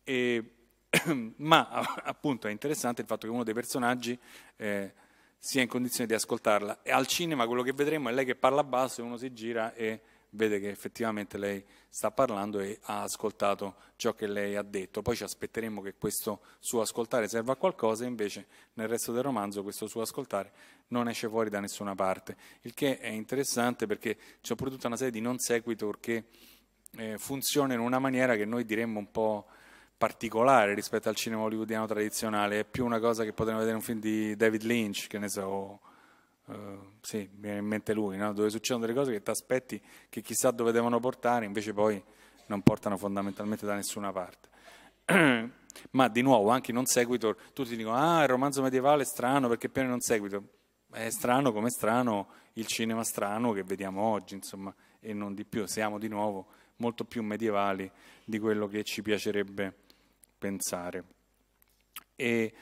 E, ma appunto è interessante il fatto che uno dei personaggi eh, sia in condizione di ascoltarla. E al cinema quello che vedremo è lei che parla a basso e uno si gira e vede che effettivamente lei sta parlando e ha ascoltato ciò che lei ha detto. Poi ci aspetteremo che questo suo ascoltare serva a qualcosa, e invece nel resto del romanzo questo suo ascoltare non esce fuori da nessuna parte. Il che è interessante perché c'è pure tutta una serie di non sequitur che eh, funzionano in una maniera che noi diremmo un po' particolare rispetto al cinema hollywoodiano tradizionale, è più una cosa che potremmo vedere in un film di David Lynch, che ne so, uh, sì, mi viene in mente lui, no? dove succedono delle cose che ti aspetti che chissà dove devono portare, invece poi non portano fondamentalmente da nessuna parte. Ma di nuovo, anche in un seguito, tutti dicono, ah, il romanzo medievale è strano perché è pieno in un seguito. È strano come strano il cinema strano che vediamo oggi, insomma, e non di più. Siamo di nuovo molto più medievali di quello che ci piacerebbe pensare. E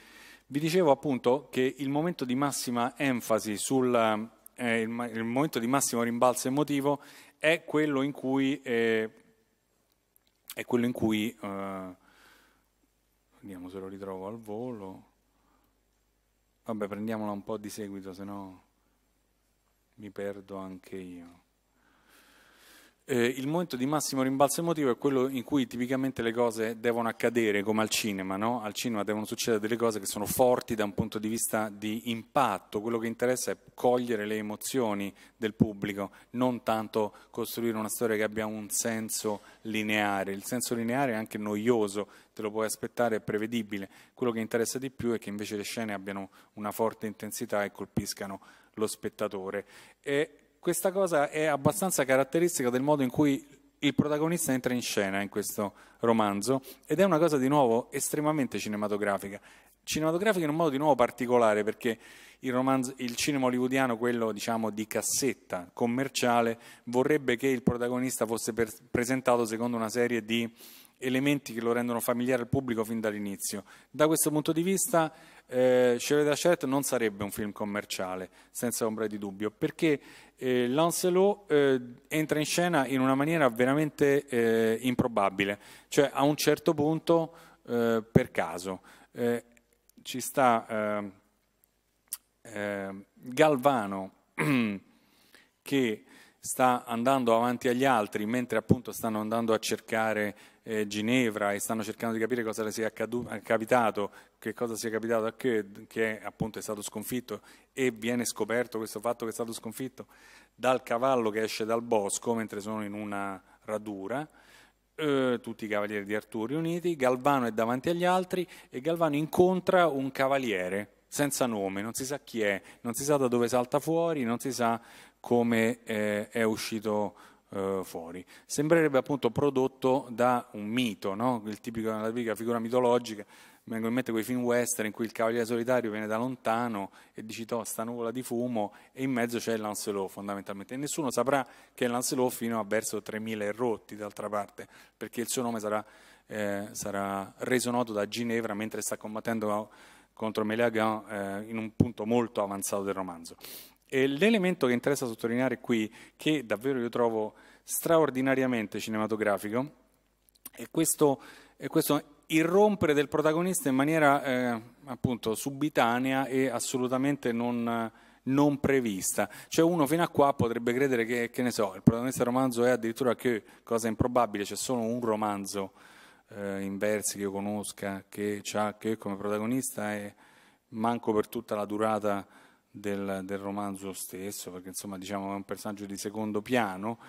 vi dicevo appunto che il momento di massima enfasi sul eh, eh il, il, momento di massimo rimbalzo emotivo è quello in cui, eh, è quello in cui eh, vediamo se lo ritrovo al volo. Vabbè, prendiamola un po' di seguito, se no mi perdo anche io. Eh, il momento di massimo rimbalzo emotivo è quello in cui tipicamente le cose devono accadere, come al cinema, no? Al cinema devono succedere delle cose che sono forti da un punto di vista di impatto, quello che interessa è cogliere le emozioni del pubblico, non tanto costruire una storia che abbia un senso lineare. Il senso lineare è anche noioso, te lo puoi aspettare, è prevedibile. Quello che interessa di più è che invece le scene abbiano una forte intensità e colpiscano lo spettatore. E questa cosa è abbastanza caratteristica del modo in cui il protagonista entra in scena in questo romanzo ed è una cosa di nuovo estremamente cinematografica. Cinematografica in un modo di nuovo particolare perché il, romanzo, il cinema hollywoodiano, quello diciamo di cassetta commerciale, vorrebbe che il protagonista fosse per, presentato secondo una serie di elementi che lo rendono familiare al pubblico fin dall'inizio. Da questo punto di vista, eh, Chevrolet Chat non sarebbe un film commerciale, senza ombra di dubbio, perché eh, Lancelot eh, entra in scena in una maniera veramente eh, improbabile, cioè a un certo punto, eh, per caso, eh, ci sta ehm, ehm, Galvano che sta andando avanti agli altri, mentre appunto stanno andando a cercare eh, Ginevra e stanno cercando di capire cosa le sia capitato, che cosa sia capitato a Ked, che appunto è stato sconfitto, e viene scoperto questo fatto che è stato sconfitto dal cavallo che esce dal bosco mentre sono in una radura. Eh, tutti i cavalieri di Arturo riuniti, Galvano è davanti agli altri e Galvano incontra un cavaliere senza nome, non si sa chi è, non si sa da dove salta fuori, non si sa come eh, è uscito eh, fuori. Sembrerebbe appunto prodotto da un mito, no? il tipico, della tipica figura mitologica. Mi vengono in mente quei film western in cui il cavaliere solitario viene da lontano e dici to, sta nuvola di fumo e in mezzo c'è Lancelot fondamentalmente. E nessuno saprà che è Lancelot fino a verso 3000 e rotti d'altra parte, perché il suo nome sarà, eh, sarà reso noto da Ginevra mentre sta combattendo eh, contro Meleagant eh, in un punto molto avanzato del romanzo. E l'elemento che interessa sottolineare qui, che davvero io trovo straordinariamente cinematografico, è questo, è questo irrompere del protagonista in maniera eh, appunto subitanea e assolutamente non, non, prevista. Cioè uno fino a qua potrebbe credere che, che ne so, il protagonista del romanzo è addirittura che, cosa improbabile, c'è solo un romanzo eh, in versi che io conosca che ha che come protagonista e manco per tutta la durata del, del romanzo stesso, perché insomma diciamo è un personaggio di secondo piano,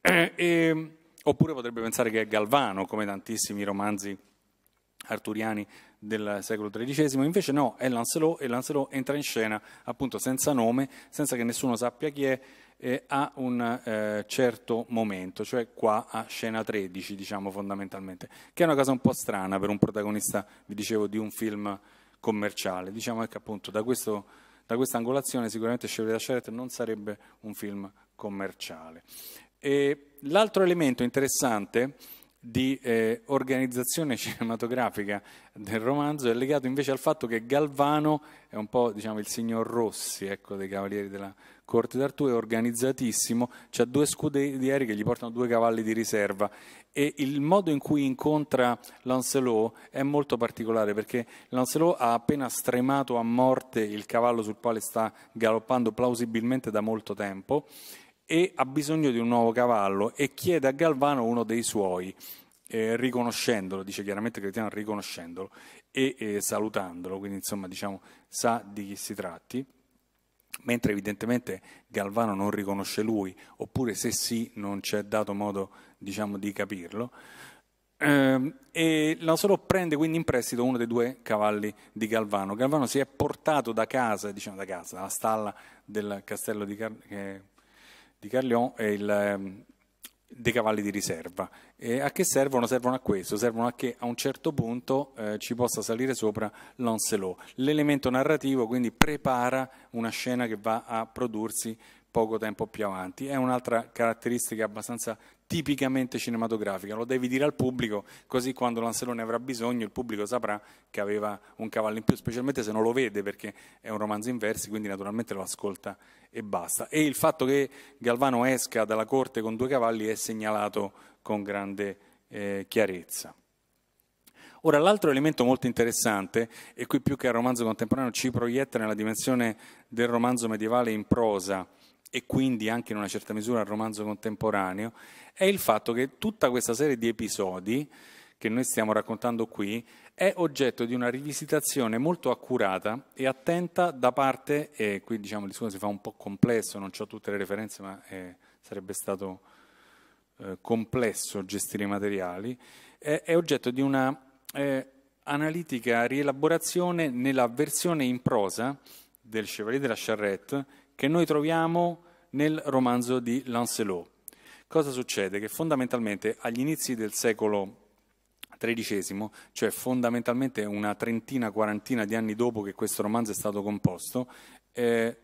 eh, e, oppure potrebbe pensare che è Galvano, come tantissimi romanzi arturiani del secolo XIII, invece no, è Lancelot e Lancelot entra in scena appunto senza nome, senza che nessuno sappia chi è, a un eh, certo momento, cioè qua a scena 13 diciamo fondamentalmente, che è una cosa un po' strana per un protagonista, vi dicevo, di un film commerciale, diciamo che appunto da questo da questa angolazione sicuramente Chevrolet Charrette non sarebbe un film commerciale. l'altro elemento interessante di eh, organizzazione cinematografica del romanzo è legato invece al fatto che Galvano è un po' diciamo, il signor Rossi ecco, dei Cavalieri della Corte d'Artù, è organizzatissimo, ha due scuderi che gli portano due cavalli di riserva e il modo in cui incontra Lancelot è molto particolare perché Lancelot ha appena stremato a morte il cavallo sul quale sta galoppando plausibilmente da molto tempo e ha bisogno di un nuovo cavallo e chiede a Galvano uno dei suoi. Eh, riconoscendolo, dice chiaramente Cretiano riconoscendolo e eh, salutandolo, quindi insomma diciamo sa di chi si tratti mentre evidentemente Galvano non riconosce lui, oppure se sì non c'è dato modo diciamo, di capirlo, ehm, e Lancelot prende quindi in prestito uno dei due cavalli di Galvano. Galvano si è portato da casa, diciamo da casa, dalla stalla del castello di, Car- eh, di Carlion e il, eh, dei cavalli di riserva. E a che servono? Servono a questo, servono a che a un certo punto eh, ci possa salire sopra Lancelot. L'elemento narrativo quindi prepara una scena che va a prodursi poco tempo più avanti. È un'altra caratteristica abbastanza tipicamente cinematografica, lo devi dire al pubblico, così quando Lancelone avrà bisogno il pubblico saprà che aveva un cavallo in più, specialmente se non lo vede perché è un romanzo in versi, quindi naturalmente lo ascolta e basta. E il fatto che Galvano esca dalla corte con due cavalli è segnalato con grande eh, chiarezza. Ora, l'altro elemento molto interessante, e qui più che al romanzo contemporaneo ci proietta nella dimensione del romanzo medievale in prosa, e quindi anche in una certa misura al romanzo contemporaneo, è il fatto che tutta questa serie di episodi che noi stiamo raccontando qui è oggetto di una rivisitazione molto accurata e attenta da parte, e qui diciamo il discorso si fa un po' complesso, non ho tutte le referenze, ma eh, sarebbe stato eh, complesso gestire i materiali, eh, è oggetto di una eh, analitica rielaborazione nella versione in prosa del Chevalier della Charrette che noi troviamo nel romanzo di Lancelot. Cosa succede? Che fondamentalmente agli inizi del secolo XIII, cioè fondamentalmente una trentina, quarantina di anni dopo che questo romanzo è stato composto, eh,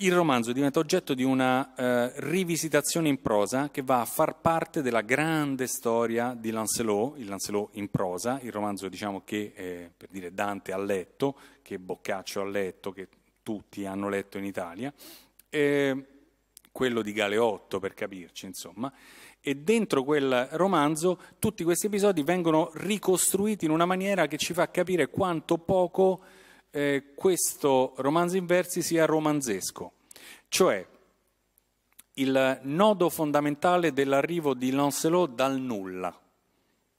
il romanzo diventa oggetto di una eh, rivisitazione in prosa che va a far parte della grande storia di Lancelot, il Lancelot in prosa, il romanzo diciamo, che eh, per dire Dante ha letto, che Boccaccio ha letto, che tutti hanno letto in Italia, eh, quello di Galeotto per capirci, insomma, e dentro quel romanzo tutti questi episodi vengono ricostruiti in una maniera che ci fa capire quanto poco eh, questo romanzo in versi sia romanzesco. Cioè, il nodo fondamentale dell'arrivo di Lancelot dal nulla.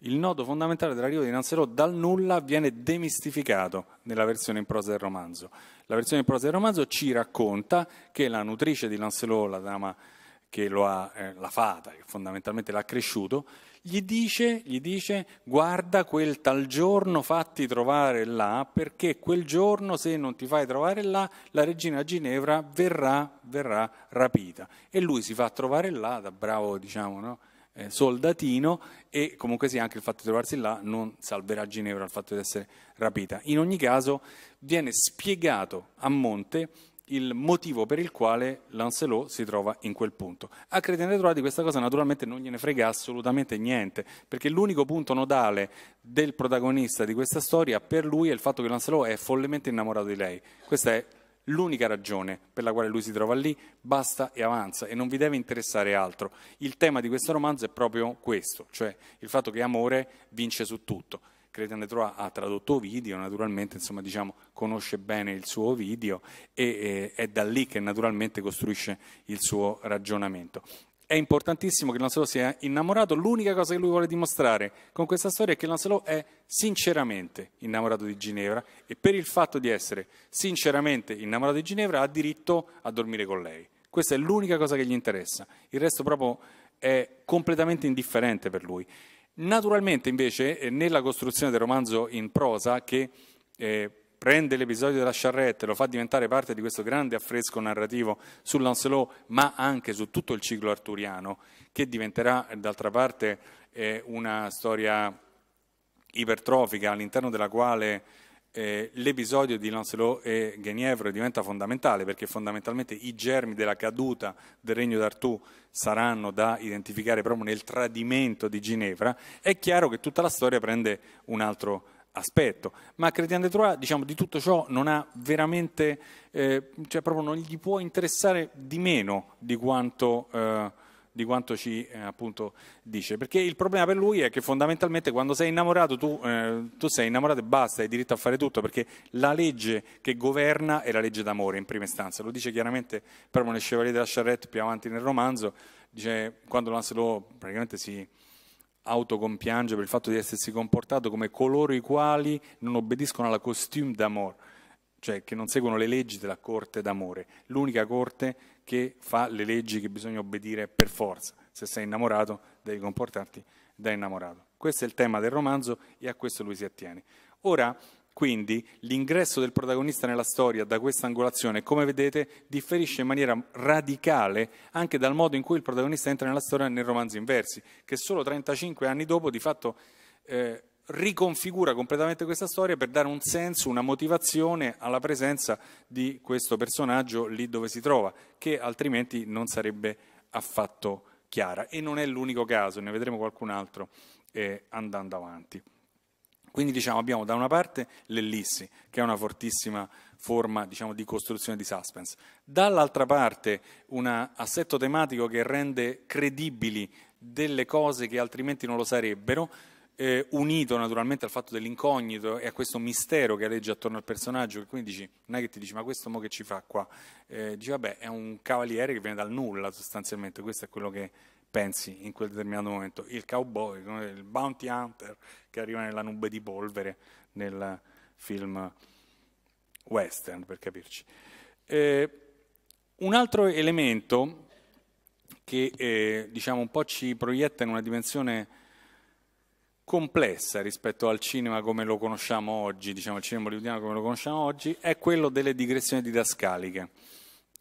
Il nodo fondamentale dell'arrivo di Lancelot dal nulla viene demistificato nella versione in prosa del romanzo. La versione prosa del romanzo ci racconta che la nutrice di Lancelot, la dama che lo ha, eh, la fata, che fondamentalmente l'ha cresciuto, gli dice, gli dice guarda quel tal giorno fatti trovare là, perché quel giorno se non ti fai trovare là, la regina Ginevra verrà, verrà rapita. E lui si fa trovare là, da bravo diciamo, no? Eh, soldatino e comunque sia anche il fatto di trovarsi là non salverà Ginevra il fatto di essere rapita. In ogni caso viene spiegato a monte il motivo per il quale Lancelot si trova in quel punto. A Credente Troia di questa cosa naturalmente non gliene frega assolutamente niente, perché l'unico punto nodale del protagonista di questa storia per lui è il fatto che Lancelot è follemente innamorato di lei. Questa è l'unica ragione per la quale lui si trova lì, basta e avanza e non vi deve interessare altro. Il tema di questo romanzo è proprio questo, cioè il fatto che amore vince su tutto. Cretan de Troyes ha tradotto Ovidio, naturalmente insomma, diciamo, conosce bene il suo Ovidio e, e è da lì che naturalmente costruisce il suo ragionamento è importantissimo che Lancelot sia innamorato. L'unica cosa che lui vuole dimostrare con questa storia è che Lancelot è sinceramente innamorato di Ginevra e per il fatto di essere sinceramente innamorato di Ginevra ha diritto a dormire con lei. Questa è l'unica cosa che gli interessa. Il resto proprio è completamente indifferente per lui. Naturalmente invece eh, nella costruzione del romanzo in prosa che eh, prende l'episodio della charrette, lo fa diventare parte di questo grande affresco narrativo su Lancelot, ma anche su tutto il ciclo arturiano, che diventerà d'altra parte eh, una storia ipertrofica all'interno della quale eh, l'episodio di Lancelot e Genievro diventa fondamentale perché fondamentalmente i germi della caduta del regno d'Artù saranno da identificare proprio nel tradimento di Ginevra, è chiaro che tutta la storia prende un altro aspetto. Ma Chrétien de Troyes, diciamo, di tutto ciò non ha veramente, eh, cioè proprio non gli può interessare di meno di quanto, eh, di quanto ci eh, appunto dice. Perché il problema per lui è che fondamentalmente quando sei innamorato tu, eh, tu sei innamorato e basta, hai diritto a fare tutto, perché la legge che governa è la legge d'amore in prima istanza. Lo dice chiaramente proprio nel Chevalier della Charrette più avanti nel romanzo, dice, quando Lancelot praticamente si autocompiange per il fatto di essersi comportato come coloro i quali non obbediscono alla costume d'amour, cioè che non seguono le leggi della corte d'amore, l'unica corte che fa le leggi che bisogna obbedire per forza. Se sei innamorato devi comportarti da innamorato. Questo è il tema del romanzo e a questo lui si attiene. Ora, quindi l'ingresso del protagonista nella storia da questa angolazione, come vedete, differisce in maniera radicale anche dal modo in cui il protagonista entra nella storia nel romanzo in versi, che solo 35 anni dopo di fatto eh, riconfigura completamente questa storia per dare un senso, una motivazione alla presenza di questo personaggio lì dove si trova, che altrimenti non sarebbe affatto chiara. E non è l'unico caso, ne vedremo qualcun altro eh, andando avanti. Quindi diciamo, abbiamo da una parte l'ellissi, che è una fortissima forma diciamo, di costruzione di suspense, dall'altra parte un assetto tematico che rende credibili delle cose che altrimenti non lo sarebbero, eh, unito naturalmente al fatto dell'incognito e a questo mistero che aleggia attorno al personaggio, che quindi dici, non è che ti dici ma questo mo che ci fa qua? Eh, dici vabbè è un cavaliere che viene dal nulla sostanzialmente, questo è quello che pensi in quel determinato momento. Il cowboy, il bounty hunter che arriva nella nube di polvere nel film western, per capirci. Eh, un altro elemento che eh, diciamo un po' ci proietta in una dimensione complessa rispetto al cinema come lo conosciamo oggi, diciamo il cinema hollywoodiano come lo conosciamo oggi, è quello delle digressioni didascaliche.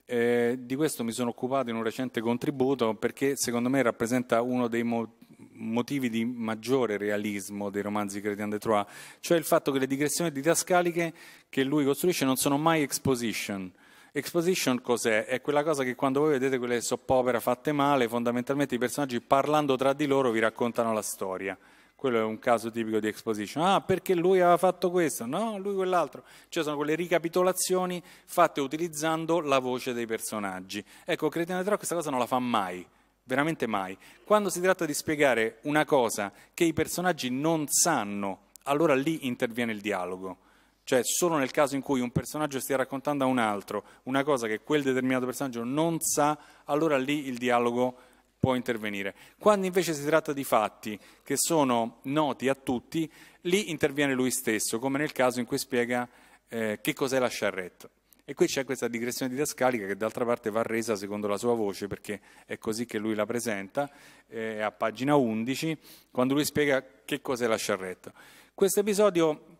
Eh, di questo mi sono occupato in un recente contributo perché secondo me rappresenta uno dei mo motivi di maggiore realismo dei romanzi Chrétien de Troyes, cioè il fatto che le digressioni didascaliche che lui costruisce non sono mai exposition, Exposition cos'è? È quella cosa che quando voi vedete quelle soppopera fatte male, fondamentalmente i personaggi parlando tra di loro vi raccontano la storia quello è un caso tipico di exposition. Ah, perché lui aveva fatto questo? No, lui quell'altro. Cioè sono quelle ricapitolazioni fatte utilizzando la voce dei personaggi. Ecco, Cretina Troc questa cosa non la fa mai, veramente mai. Quando si tratta di spiegare una cosa che i personaggi non sanno, allora lì interviene il dialogo. Cioè, solo nel caso in cui un personaggio stia raccontando a un altro una cosa che quel determinato personaggio non sa, allora lì il dialogo può intervenire. Quando invece si tratta di fatti che sono noti a tutti, lì interviene lui stesso, come nel caso in cui spiega eh, che cos'è la charrette. E qui c'è questa digressione didascalica che d'altra parte va resa secondo la sua voce, perché è così che lui la presenta, eh, a pagina 11, quando lui spiega che cos'è la charrette. Questo episodio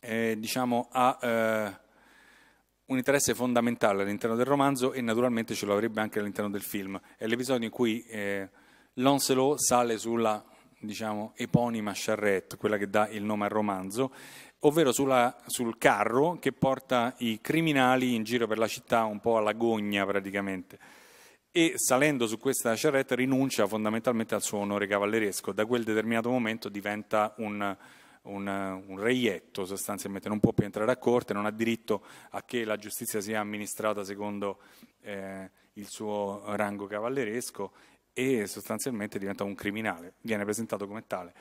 eh, diciamo, ha eh, un interesse fondamentale all'interno del romanzo e naturalmente ce lo avrebbe anche all'interno del film. È l'episodio in cui eh, Lancelot sale sulla diciamo, eponima charrette, quella che dà il nome al romanzo, ovvero sulla, sul carro che porta i criminali in giro per la città un po' alla gogna praticamente. E salendo su questa charrette rinuncia fondamentalmente al suo onore cavalleresco, da quel determinato momento diventa un un, un, reietto sostanzialmente, non può più entrare a corte, non ha diritto a che la giustizia sia amministrata secondo eh, il suo rango cavalleresco e sostanzialmente diventa un criminale, viene presentato come tale.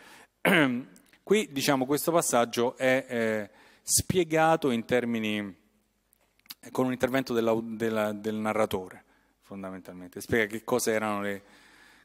Qui diciamo questo passaggio è eh, spiegato in termini con un intervento della, della, del narratore fondamentalmente, spiega che cosa erano le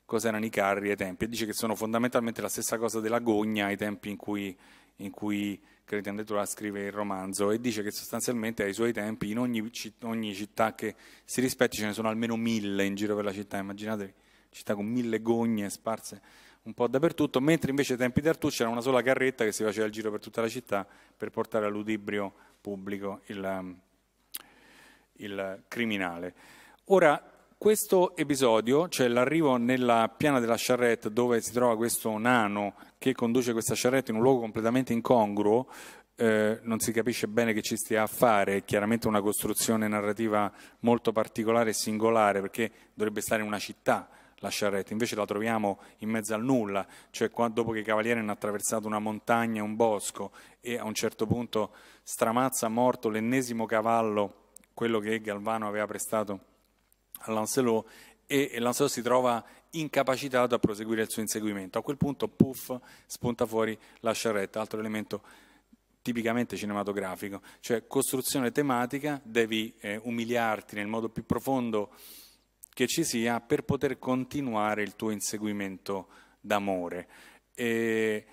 cosa erano i carri ai tempi, e dice che sono fondamentalmente la stessa cosa della gogna ai tempi in cui, in cui Cretendetura scrive il romanzo, e dice che sostanzialmente ai suoi tempi in ogni, ogni città che si rispetti ce ne sono almeno mille in giro per la città, immaginatevi, città con mille gogne sparse un po' dappertutto, mentre invece ai tempi di Artù c'era una sola carretta che si faceva il giro per tutta la città per portare all'udibrio pubblico il, il criminale. Ora, questo episodio, cioè l'arrivo nella piana della charrette dove si trova questo nano che conduce questa charrette in un luogo completamente incongruo, eh, non si capisce bene che ci stia a fare, è chiaramente una costruzione narrativa molto particolare e singolare perché dovrebbe stare in una città la charrette, invece la troviamo in mezzo al nulla, cioè qua, dopo che i cavalieri hanno attraversato una montagna, un bosco e a un certo punto stramazza morto l'ennesimo cavallo, quello che Galvano aveva prestato Lancelot e Lancelot si trova incapacitato a proseguire il suo inseguimento. A quel punto, puff, spunta fuori la sciarretta, altro elemento tipicamente cinematografico, cioè costruzione tematica, devi eh, umiliarti nel modo più profondo che ci sia per poter continuare il tuo inseguimento d'amore. E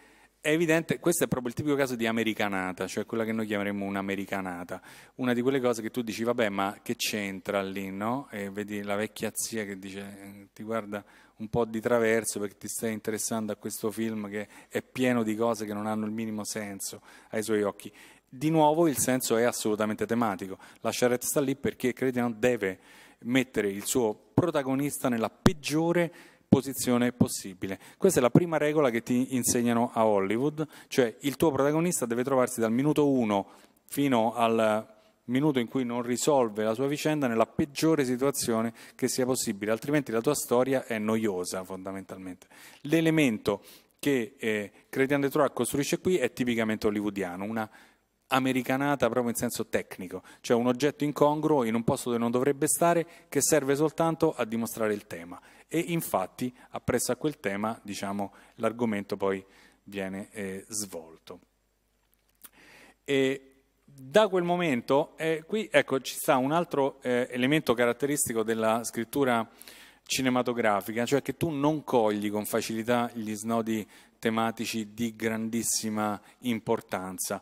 è evidente, questo è proprio il tipico caso di americanata, cioè quella che noi chiameremmo un'americanata, una di quelle cose che tu dici, vabbè, ma che c'entra lì, no? E vedi la vecchia zia che dice, eh, ti guarda un po' di traverso perché ti stai interessando a questo film che è pieno di cose che non hanno il minimo senso ai suoi occhi. Di nuovo il senso è assolutamente tematico, la Charette sta lì perché Crediano deve mettere il suo protagonista nella peggiore posizione possibile. Questa è la prima regola che ti insegnano a Hollywood, cioè il tuo protagonista deve trovarsi dal minuto 1 fino al minuto in cui non risolve la sua vicenda nella peggiore situazione che sia possibile, altrimenti la tua storia è noiosa fondamentalmente. L'elemento che eh, Cretian de costruisce qui è tipicamente hollywoodiano, una americanata proprio in senso tecnico, cioè un oggetto incongruo in un posto dove non dovrebbe stare che serve soltanto a dimostrare il tema e infatti appresso a quel tema diciamo, l'argomento poi viene eh, svolto. E da quel momento, eh, qui ecco, ci sta un altro eh, elemento caratteristico della scrittura cinematografica, cioè che tu non cogli con facilità gli snodi tematici di grandissima importanza.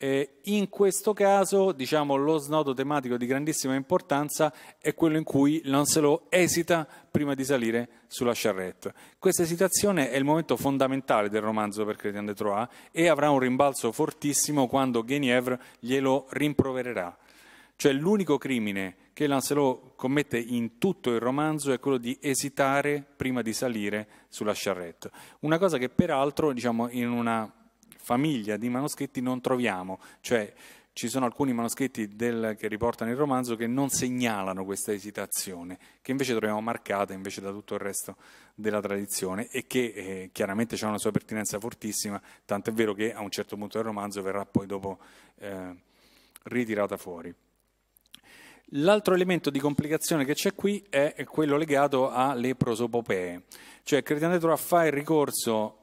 Eh, in questo caso, diciamo, lo snodo tematico di grandissima importanza è quello in cui Lancelot esita prima di salire sulla charrette. Questa esitazione è il momento fondamentale del romanzo per Chrétien de Troyes e avrà un rimbalzo fortissimo quando Guenièvre glielo rimprovererà. Cioè l'unico crimine che Lancelot commette in tutto il romanzo è quello di esitare prima di salire sulla charrette. Una cosa che peraltro, diciamo, in una famiglia di manoscritti non troviamo, cioè ci sono alcuni manoscritti del, che riportano il romanzo che non segnalano questa esitazione, che invece troviamo marcata invece da tutto il resto della tradizione e che eh, chiaramente ha una sua pertinenza fortissima, tant'è vero che a un certo punto del romanzo verrà poi dopo eh, ritirata fuori. L'altro elemento di complicazione che c'è qui è quello legato alle prosopopee, cioè Cretianeto fa il ricorso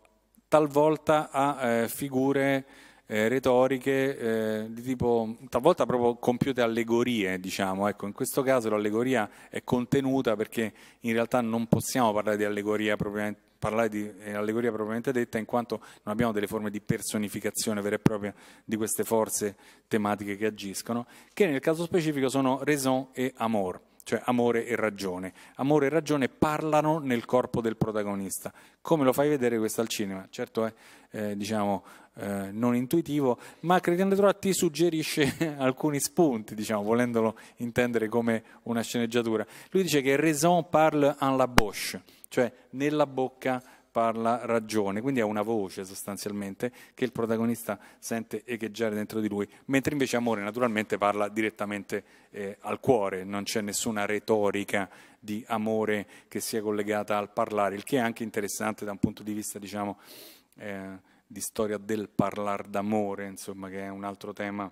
talvolta a eh, figure eh, retoriche eh, di tipo, talvolta proprio compiute allegorie, diciamo. Ecco, in questo caso l'allegoria è contenuta perché in realtà non possiamo parlare di allegoria propriamente parlare di eh, allegoria propriamente detta in quanto non abbiamo delle forme di personificazione vera e propria di queste forze tematiche che agiscono, che nel caso specifico sono raison e amor cioè amore e ragione. Amore e ragione parlano nel corpo del protagonista. Come lo fai vedere questo al cinema? Certo è, eh, eh, diciamo, eh, non intuitivo, ma Cristian Troia ti suggerisce alcuni spunti, diciamo, volendolo intendere come una sceneggiatura. Lui dice che raison parle en la bouche, cioè nella bocca parla ragione, quindi è una voce sostanzialmente che il protagonista sente echeggiare dentro di lui, mentre invece amore naturalmente parla direttamente eh, al cuore, non c'è nessuna retorica di amore che sia collegata al parlare, il che è anche interessante da un punto di vista diciamo eh, di storia del parlare d'amore, insomma che è un altro tema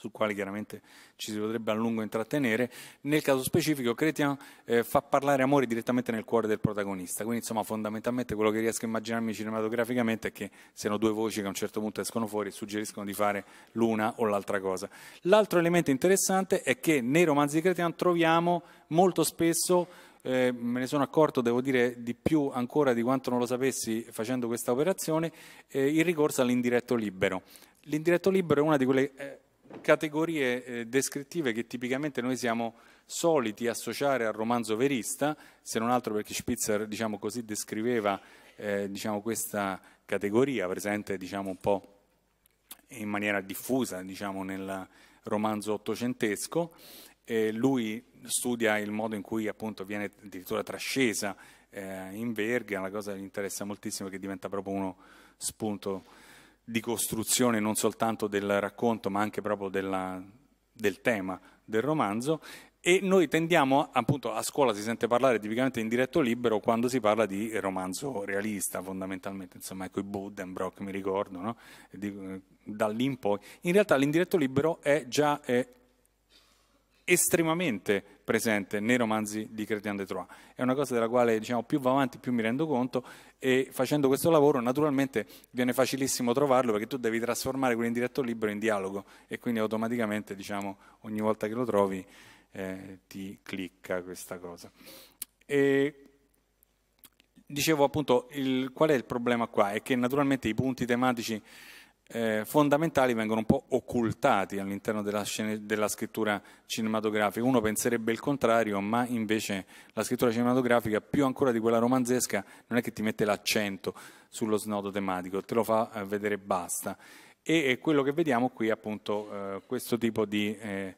sul quale chiaramente ci si potrebbe a lungo intrattenere. Nel caso specifico, Chrétien eh, fa parlare amore direttamente nel cuore del protagonista, quindi insomma fondamentalmente quello che riesco a immaginarmi cinematograficamente è che siano due voci che a un certo punto escono fuori e suggeriscono di fare l'una o l'altra cosa. L'altro elemento interessante è che nei romanzi di Chrétien troviamo molto spesso eh, me ne sono accorto, devo dire, di più ancora di quanto non lo sapessi facendo questa operazione, eh, il ricorso all'indiretto libero. L'indiretto libero è una di quelle eh, categorie eh, descrittive che tipicamente noi siamo soliti associare al romanzo verista, se non altro perché Spitzer diciamo così descriveva eh, diciamo, questa categoria presente diciamo, un po' in maniera diffusa diciamo, nel romanzo ottocentesco. Eh, lui studia il modo in cui appunto viene addirittura trascesa eh, in verga, una cosa che gli interessa moltissimo che diventa proprio uno spunto di costruzione non soltanto del racconto ma anche proprio della, del tema del romanzo e noi tendiamo, appunto a scuola si sente parlare tipicamente in diretto libero quando si parla di romanzo realista fondamentalmente, insomma ecco i Buddenbrock mi ricordo, no? di, eh, da lì in poi. In realtà l'indiretto libero è già eh, estremamente presente nei romanzi di Chrétien de Troyes. È una cosa della quale diciamo, più va avanti più mi rendo conto e facendo questo lavoro naturalmente viene facilissimo trovarlo perché tu devi trasformare quell'indiretto libero in dialogo e quindi automaticamente diciamo, ogni volta che lo trovi eh, ti clicca questa cosa. E dicevo appunto il, qual è il problema qua? È che naturalmente i punti tematici eh, fondamentali vengono un po' occultati all'interno della, della, scrittura cinematografica. Uno penserebbe il contrario, ma invece la scrittura cinematografica, più ancora di quella romanzesca, non è che ti mette l'accento sullo snodo tematico, te lo fa eh, vedere basta. E, quello che vediamo qui è appunto eh, questo tipo di... Eh,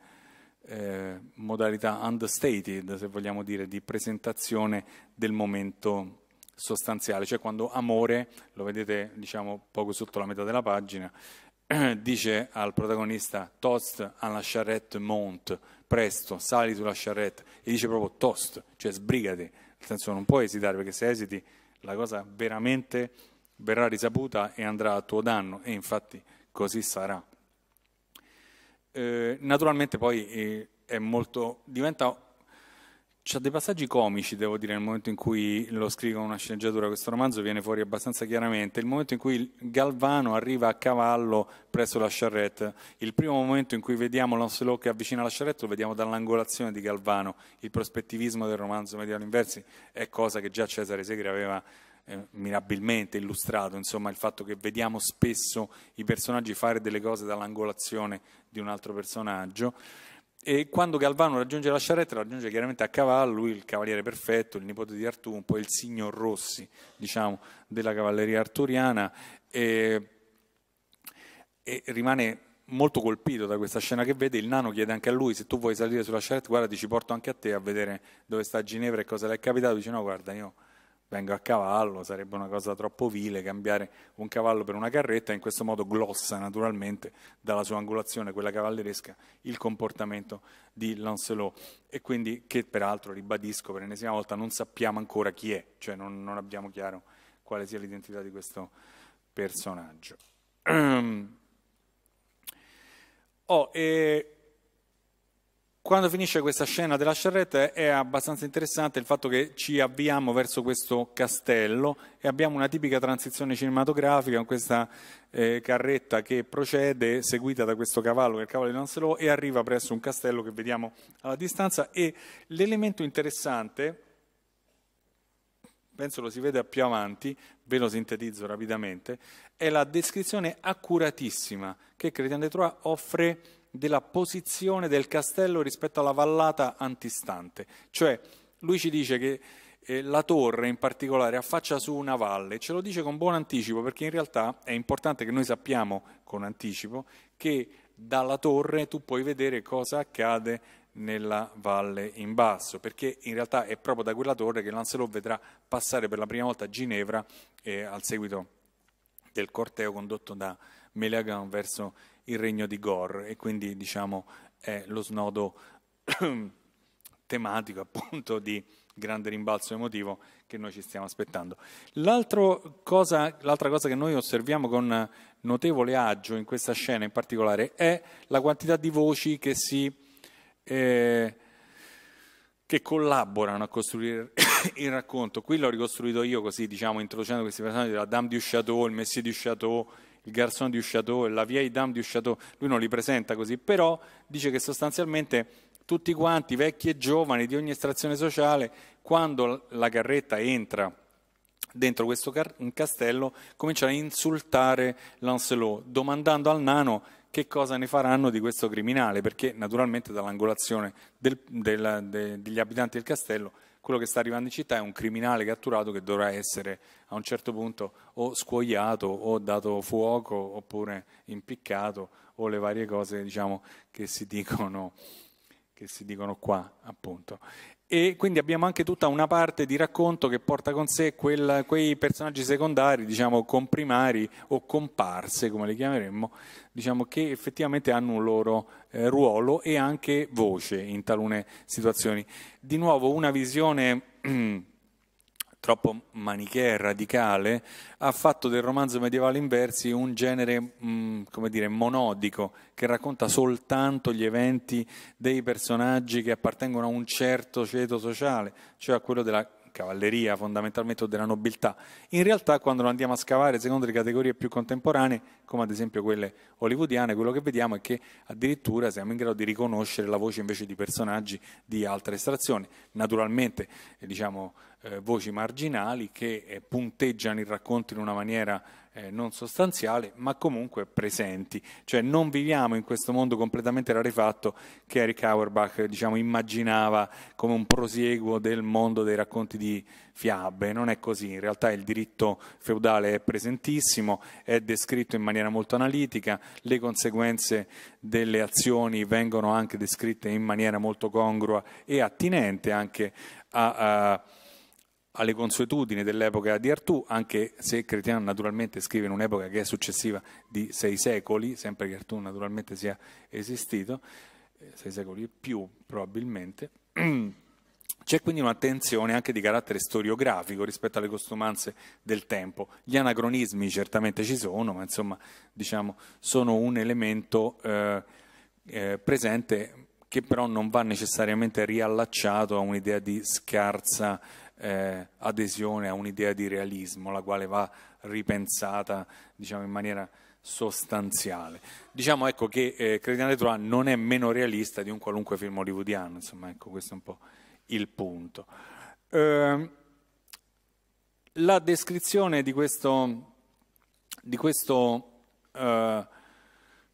eh, modalità understated, se vogliamo dire, di presentazione del momento sostanziale, cioè quando Amore, lo vedete diciamo poco sotto la metà della pagina, dice al protagonista Tost alla charrette mont, presto, sali sulla charrette, e dice proprio Tost, cioè sbrigati, nel senso non puoi esitare perché se esiti la cosa veramente verrà risaputa e andrà a tuo danno e infatti così sarà. Eh, naturalmente poi eh, molto, diventa C'ha dei passaggi comici, devo dire, nel momento in cui lo scrivo una sceneggiatura, questo romanzo viene fuori abbastanza chiaramente, il momento in cui Galvano arriva a cavallo presso la charrette, il primo momento in cui vediamo Lancelot che avvicina la charrette lo vediamo dall'angolazione di Galvano, il prospettivismo del romanzo Medieval Inversi è cosa che già Cesare Segre aveva eh, mirabilmente illustrato, insomma il fatto che vediamo spesso i personaggi fare delle cose dall'angolazione di un altro personaggio. E quando Galvano raggiunge la charrette, raggiunge chiaramente a cavallo, lui il cavaliere perfetto, il nipote di Artù, un po' il signor Rossi, diciamo, della cavalleria arturiana, e, e rimane molto colpito da questa scena che vede, il nano chiede anche a lui se tu vuoi salire sulla charrette, guarda ti ci porto anche a te a vedere dove sta Ginevra e cosa le è capitato, dice no guarda io vengo a cavallo, sarebbe una cosa troppo vile cambiare un cavallo per una carretta, in questo modo glossa naturalmente dalla sua angolazione, quella cavalleresca, il comportamento di Lancelot e quindi che peraltro ribadisco per l'ennesima volta non sappiamo ancora chi è, cioè non, non abbiamo chiaro quale sia l'identità di questo personaggio. oh, e quando finisce questa scena della charrette è abbastanza interessante il fatto che ci avviamo verso questo castello e abbiamo una tipica transizione cinematografica con questa eh, carretta che procede seguita da questo cavallo, che è il cavallo di Lancelot, e arriva presso un castello che vediamo alla distanza e l'elemento interessante, penso lo si vede più avanti, ve lo sintetizzo rapidamente, è la descrizione accuratissima che Christian de Troyes offre della posizione del castello rispetto alla vallata antistante. Cioè, lui ci dice che eh, la torre in particolare affaccia su una valle, ce lo dice con buon anticipo perché in realtà è importante che noi sappiamo con anticipo che dalla torre tu puoi vedere cosa accade nella valle in basso, perché in realtà è proprio da quella torre che Lancelot vedrà passare per la prima volta a Ginevra eh, al seguito del corteo condotto da Meleagan verso il regno di Gor e quindi diciamo è lo snodo tematico appunto di grande rimbalzo emotivo che noi ci stiamo aspettando. L'altra cosa, l'altra cosa che noi osserviamo con notevole agio in questa scena in particolare è la quantità di voci che si... Eh, che collaborano a costruire il racconto. Qui l'ho ricostruito io così, diciamo, introducendo questi personaggi della Dame du Château, il Messie du Château, il garçon di Uchateau la vieille dame di Uchateau, lui non li presenta così, però dice che sostanzialmente tutti quanti, vecchi e giovani di ogni estrazione sociale, quando la carretta entra dentro questo car- castello, cominciano a insultare Lancelot, domandando al nano che cosa ne faranno di questo criminale, perché naturalmente dall'angolazione del, del, de, degli abitanti del castello quello che sta arrivando in città è un criminale catturato che dovrà essere a un certo punto o scuoiato o dato fuoco oppure impiccato o le varie cose diciamo, che, si dicono, che si dicono qua appunto e quindi abbiamo anche tutta una parte di racconto che porta con sé quella, quei personaggi secondari, diciamo comprimari o comparse, come li chiameremmo, diciamo che effettivamente hanno un loro eh, ruolo e anche voce in talune situazioni. Di nuovo una visione troppo manichea e radicale, ha fatto del romanzo medievale in versi un genere, mh, mm, come dire, monodico, che racconta soltanto gli eventi dei personaggi che appartengono a un certo ceto sociale, cioè a quello della cavalleria fondamentalmente o della nobiltà. In realtà quando lo andiamo a scavare secondo le categorie più contemporanee, come ad esempio quelle hollywoodiane, quello che vediamo è che addirittura siamo in grado di riconoscere la voce invece di personaggi di altre estrazioni, Naturalmente, eh, diciamo, eh, voci marginali che eh, punteggiano il racconto in una maniera eh, non sostanziali, ma comunque presenti. Cioè non viviamo in questo mondo completamente rarefatto che Eric Auerbach diciamo, immaginava come un prosieguo del mondo dei racconti di fiabe. Non è così, in realtà il diritto feudale è presentissimo, è descritto in maniera molto analitica, le conseguenze delle azioni vengono anche descritte in maniera molto congrua e attinente anche a, a alle consuetudini dell'epoca di Artù, anche se Cretien naturalmente scrive in un'epoca che è successiva di sei secoli, sempre che Artù naturalmente sia esistito, eh, sei secoli e più probabilmente. C'è quindi un'attenzione anche di carattere storiografico rispetto alle costumanze del tempo. Gli anacronismi certamente ci sono, ma insomma diciamo, sono un elemento eh, eh, presente che però non va necessariamente riallacciato a un'idea di scarsa eh, adesione a un'idea di realismo, la quale va ripensata diciamo, in maniera sostanziale. Diciamo ecco, che eh, Credina Letois non è meno realista di un qualunque film hollywoodiano, insomma, ecco, questo è un po' il punto. Eh, la descrizione di questo, di questo eh,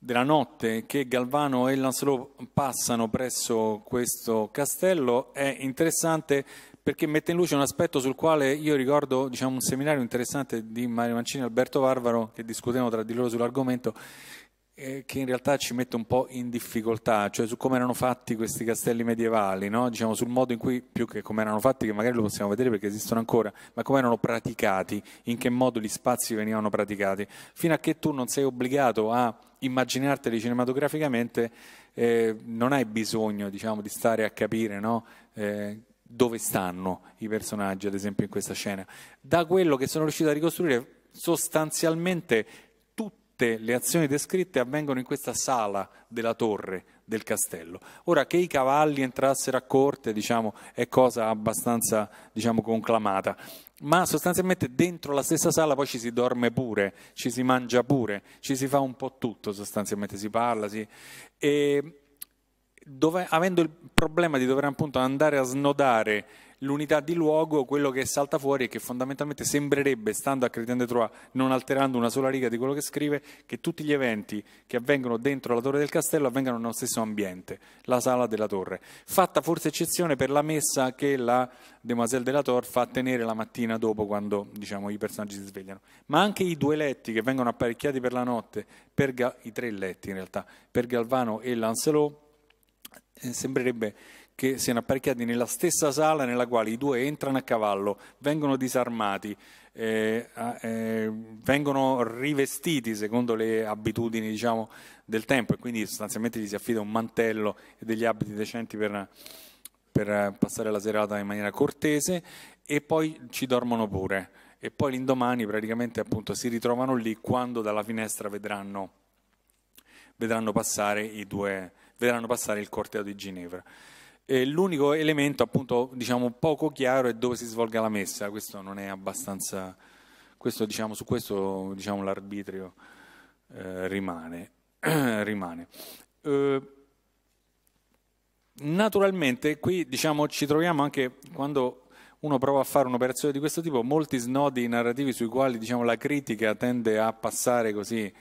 della notte che Galvano e Lancelot passano presso questo castello è interessante perché mette in luce un aspetto sul quale io ricordo diciamo, un seminario interessante di Mario Mancini e Alberto Varvaro che discutevano tra di loro sull'argomento eh, che in realtà ci mette un po' in difficoltà, cioè su come erano fatti questi castelli medievali, no? diciamo, sul modo in cui, più che come erano fatti, che magari lo possiamo vedere perché esistono ancora, ma come erano praticati, in che modo gli spazi venivano praticati, fino a che tu non sei obbligato a immaginarteli cinematograficamente eh, non hai bisogno diciamo, di stare a capire no? eh, dove stanno i personaggi, ad esempio in questa scena. Da quello che sono riuscito a ricostruire, sostanzialmente tutte le azioni descritte avvengono in questa sala della torre del castello. Ora che i cavalli entrassero a corte, diciamo, è cosa abbastanza, diciamo, conclamata, ma sostanzialmente dentro la stessa sala poi ci si dorme pure, ci si mangia pure, ci si fa un po' tutto sostanzialmente, si parla, si... E dove, avendo il problema di dover appunto andare a snodare l'unità di luogo, quello che salta fuori è che fondamentalmente sembrerebbe, stando a Cretien de Troyes, non alterando una sola riga di quello che scrive, che tutti gli eventi che avvengono dentro la torre del castello avvengano nello stesso ambiente, la sala della torre. Fatta forse eccezione per la messa che la Demoiselle de la Torre fa tenere la mattina dopo, quando diciamo, i personaggi si svegliano. Ma anche i due letti che vengono apparecchiati per la notte, per Ga- i tre letti in realtà, per Galvano e Lancelot, eh, sembrerebbe che siano apparecchiati nella stessa sala nella quale i due entrano a cavallo, vengono disarmati, eh, eh, vengono rivestiti secondo le abitudini diciamo, del tempo e quindi sostanzialmente gli si affida un mantello e degli abiti decenti per, per eh, passare la serata in maniera cortese e poi ci dormono pure e poi l'indomani praticamente appunto si ritrovano lì quando dalla finestra vedranno, vedranno passare i due vedranno passare il corteo di Ginevra. E l'unico elemento appunto diciamo, poco chiaro è dove si svolga la messa, questo non è abbastanza, questo, diciamo, su questo diciamo, l'arbitrio eh, rimane. rimane. Eh, naturalmente qui diciamo, ci troviamo anche quando uno prova a fare un'operazione di questo tipo, molti snodi narrativi sui quali diciamo, la critica tende a passare così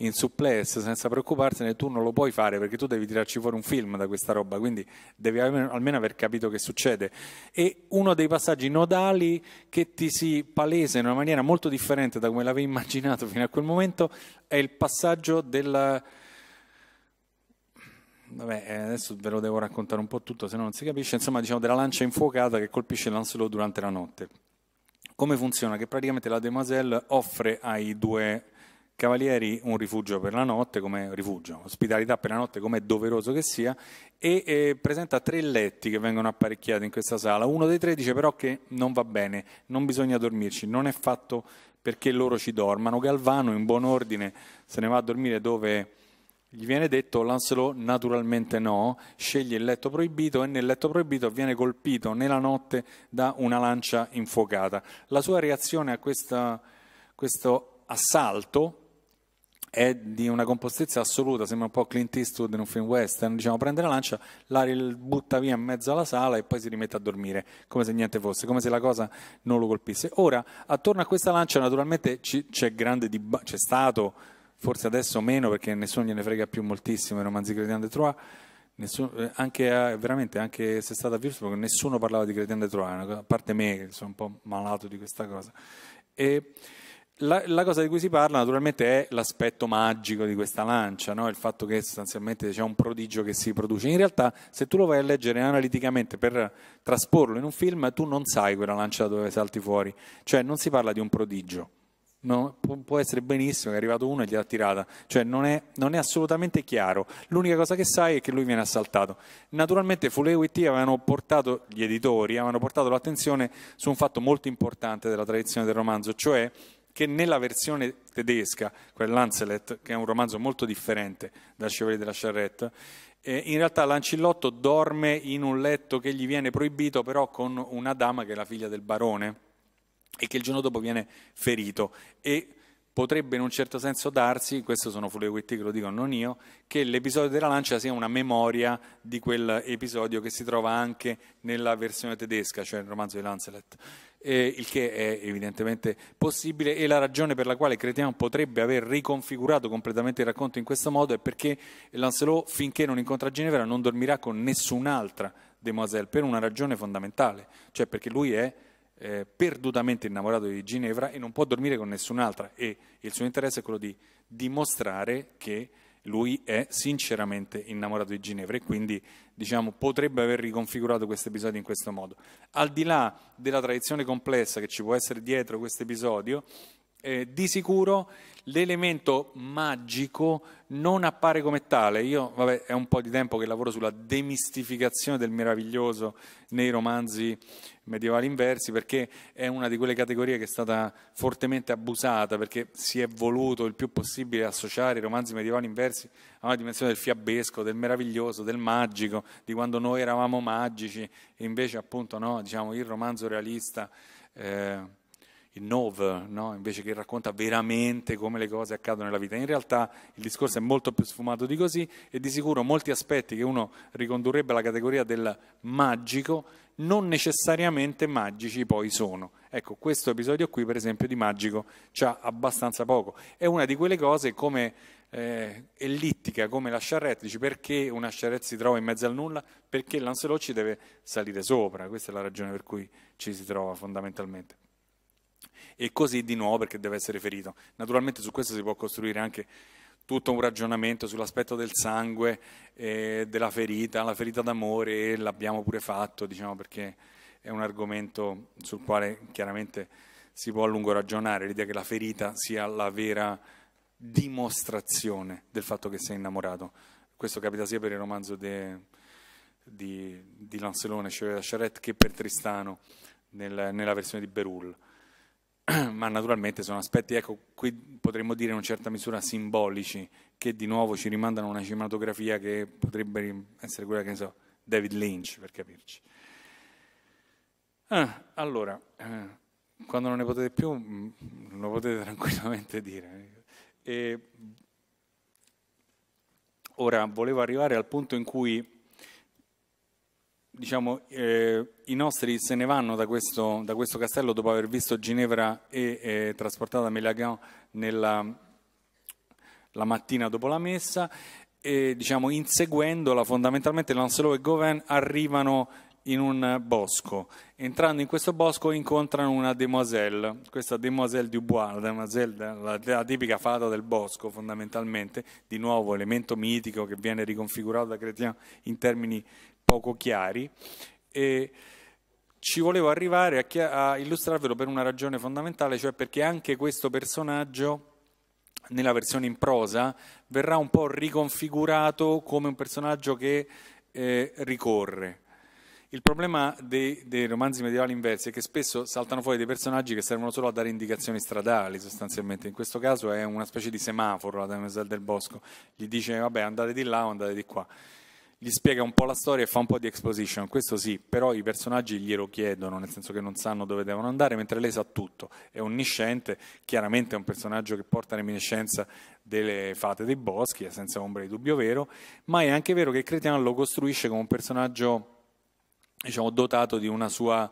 in suppless senza preoccuparsene, tu non lo puoi fare perché tu devi tirarci fuori un film da questa roba, quindi devi almeno aver capito che succede. E uno dei passaggi nodali che ti si palesa in una maniera molto differente da come l'avevi immaginato fino a quel momento è il passaggio del... Vabbè, eh, adesso ve lo devo raccontare un po' tutto, se no non si capisce, insomma diciamo della lancia infuocata che colpisce Lancelot durante la notte. Come funziona? Che praticamente la demoiselle offre ai due Cavalieri un rifugio per la notte, come rifugio, ospitalità per la notte come è doveroso che sia, e eh, presenta tre letti che vengono apparecchiati in questa sala. Uno dei tre dice però che non va bene, non bisogna dormirci, non è fatto perché loro ci dormano. Galvano in buon ordine se ne va a dormire dove gli viene detto, Lancelot naturalmente no, sceglie il letto proibito e nel letto proibito viene colpito nella notte da una lancia infuocata. La sua reazione a questa, questo assalto è di una compostezza assoluta, sembra un po' Clint Eastwood in un film western, diciamo prende la lancia, la butta via in mezzo alla sala e poi si rimette a dormire, come se niente fosse, come se la cosa non lo colpisse. Ora, attorno a questa lancia naturalmente c'è grande dibattito, c'è stato, forse adesso meno perché nessuno gliene frega più moltissimo i romanzi Cretian de Troyes, Nessuno, eh, anche eh, veramente anche se è stata a Würzburg nessuno parlava di Cretian de Troyes a parte me che sono un po' malato di questa cosa e la, la, cosa di cui si parla naturalmente è l'aspetto magico di questa lancia, no? il fatto che sostanzialmente c'è un prodigio che si produce. In realtà, se tu lo vai a leggere analiticamente per trasporlo in un film, tu non sai quella lancia da dove salti fuori, cioè non si parla di un prodigio. No? può essere benissimo che è arrivato uno e gliel'ha tirata, cioè non è, non è, assolutamente chiaro. L'unica cosa che sai è che lui viene assaltato. Naturalmente, Fuleo e AWT avevano portato, gli editori avevano portato l'attenzione su un fatto molto importante della tradizione del romanzo, cioè che nella versione tedesca, quell'Anselet, che è un romanzo molto differente da Chevalier della Charrette, eh, in realtà Lancillotto dorme in un letto che gli viene proibito, però con una dama che è la figlia del barone e che il giorno dopo viene ferito e potrebbe in un certo senso darsi, questo sono Fuleguetti che lo dicono non io, che l'episodio della lancia sia una memoria di quell'episodio che si trova anche nella versione tedesca, cioè il romanzo di Lancelet eh, il che è evidentemente possibile e la ragione per la quale Cretien potrebbe aver riconfigurato completamente il racconto in questo modo è perché Lancelot finché non incontra Ginevra non dormirà con nessun'altra demoiselle per una ragione fondamentale, cioè perché lui è eh, perdutamente innamorato di Ginevra e non può dormire con nessun'altra e il suo interesse è quello di dimostrare che lui è sinceramente innamorato di Ginevra e quindi diciamo, potrebbe aver riconfigurato questo episodio in questo modo. Al di là della tradizione complessa che ci può essere dietro questo episodio, eh, di sicuro l'elemento magico non appare come tale. Io, vabbè, è un po' di tempo che lavoro sulla demistificazione del meraviglioso nei romanzi medievali inversi, perché è una di quelle categorie che è stata fortemente abusata, perché si è voluto il più possibile associare i romanzi medievali inversi a una dimensione del fiabesco, del meraviglioso, del magico, di quando noi eravamo magici, e invece appunto no, diciamo, il romanzo realista... Eh, il Nov, no? invece che racconta veramente come le cose accadono nella vita. In realtà il discorso è molto più sfumato di così e di sicuro molti aspetti che uno ricondurrebbe alla categoria del magico non necessariamente magici poi sono. Ecco, questo episodio qui per esempio di magico c'ha abbastanza poco. È una di quelle cose come eh, ellittica, come la charrette, dici perché una charrette si trova in mezzo al nulla? Perché Lancelot ci deve salire sopra, questa è la ragione per cui ci si trova fondamentalmente e così di nuovo perché deve essere ferito. Naturalmente su questo si può costruire anche tutto un ragionamento sull'aspetto del sangue, eh, della ferita, la ferita d'amore, e l'abbiamo pure fatto, diciamo, perché è un argomento sul quale chiaramente si può a lungo ragionare, l'idea che la ferita sia la vera dimostrazione del fatto che sei innamorato. Questo capita sia per il romanzo de, di, di Lancelone, cioè Charette, che per Tristano nel, nella versione di Berulle. ma naturalmente sono aspetti, ecco, qui potremmo dire in una certa misura simbolici, che di nuovo ci rimandano a una cinematografia che potrebbe essere quella che ne so, David Lynch, per capirci. Ah, allora, eh, quando non ne potete più, mm, lo potete tranquillamente dire. E ora, volevo arrivare al punto in cui diciamo, eh, i nostri se ne vanno da questo, da questo, castello dopo aver visto Ginevra e eh, trasportata Melagan nella la mattina dopo la messa, e, diciamo, inseguendola fondamentalmente Lancelot e Gauvin arrivano in un bosco. Entrando in questo bosco incontrano una demoiselle, questa demoiselle Dubois, la, la, la tipica fata del bosco fondamentalmente, di nuovo elemento mitico che viene riconfigurato da Chrétien in termini poco chiari e ci volevo arrivare a, a illustrarvelo per una ragione fondamentale, cioè perché anche questo personaggio nella versione in prosa verrà un po' riconfigurato come un personaggio che eh, ricorre. Il problema dei, dei, romanzi medievali inversi è che spesso saltano fuori dei personaggi che servono solo a dare indicazioni stradali sostanzialmente, in questo caso è una specie di semaforo la Demoiselle del Bosco, gli dice vabbè andate di là o andate di qua gli spiega un po' la storia e fa un po' di exposition, questo sì, però i personaggi glielo chiedono, nel senso che non sanno dove devono andare, mentre lei sa tutto, è onnisciente, chiaramente è un personaggio che porta reminiscenza delle fate dei boschi, è senza ombra di dubbio vero, ma è anche vero che Cretian lo costruisce come un personaggio diciamo, dotato di una sua...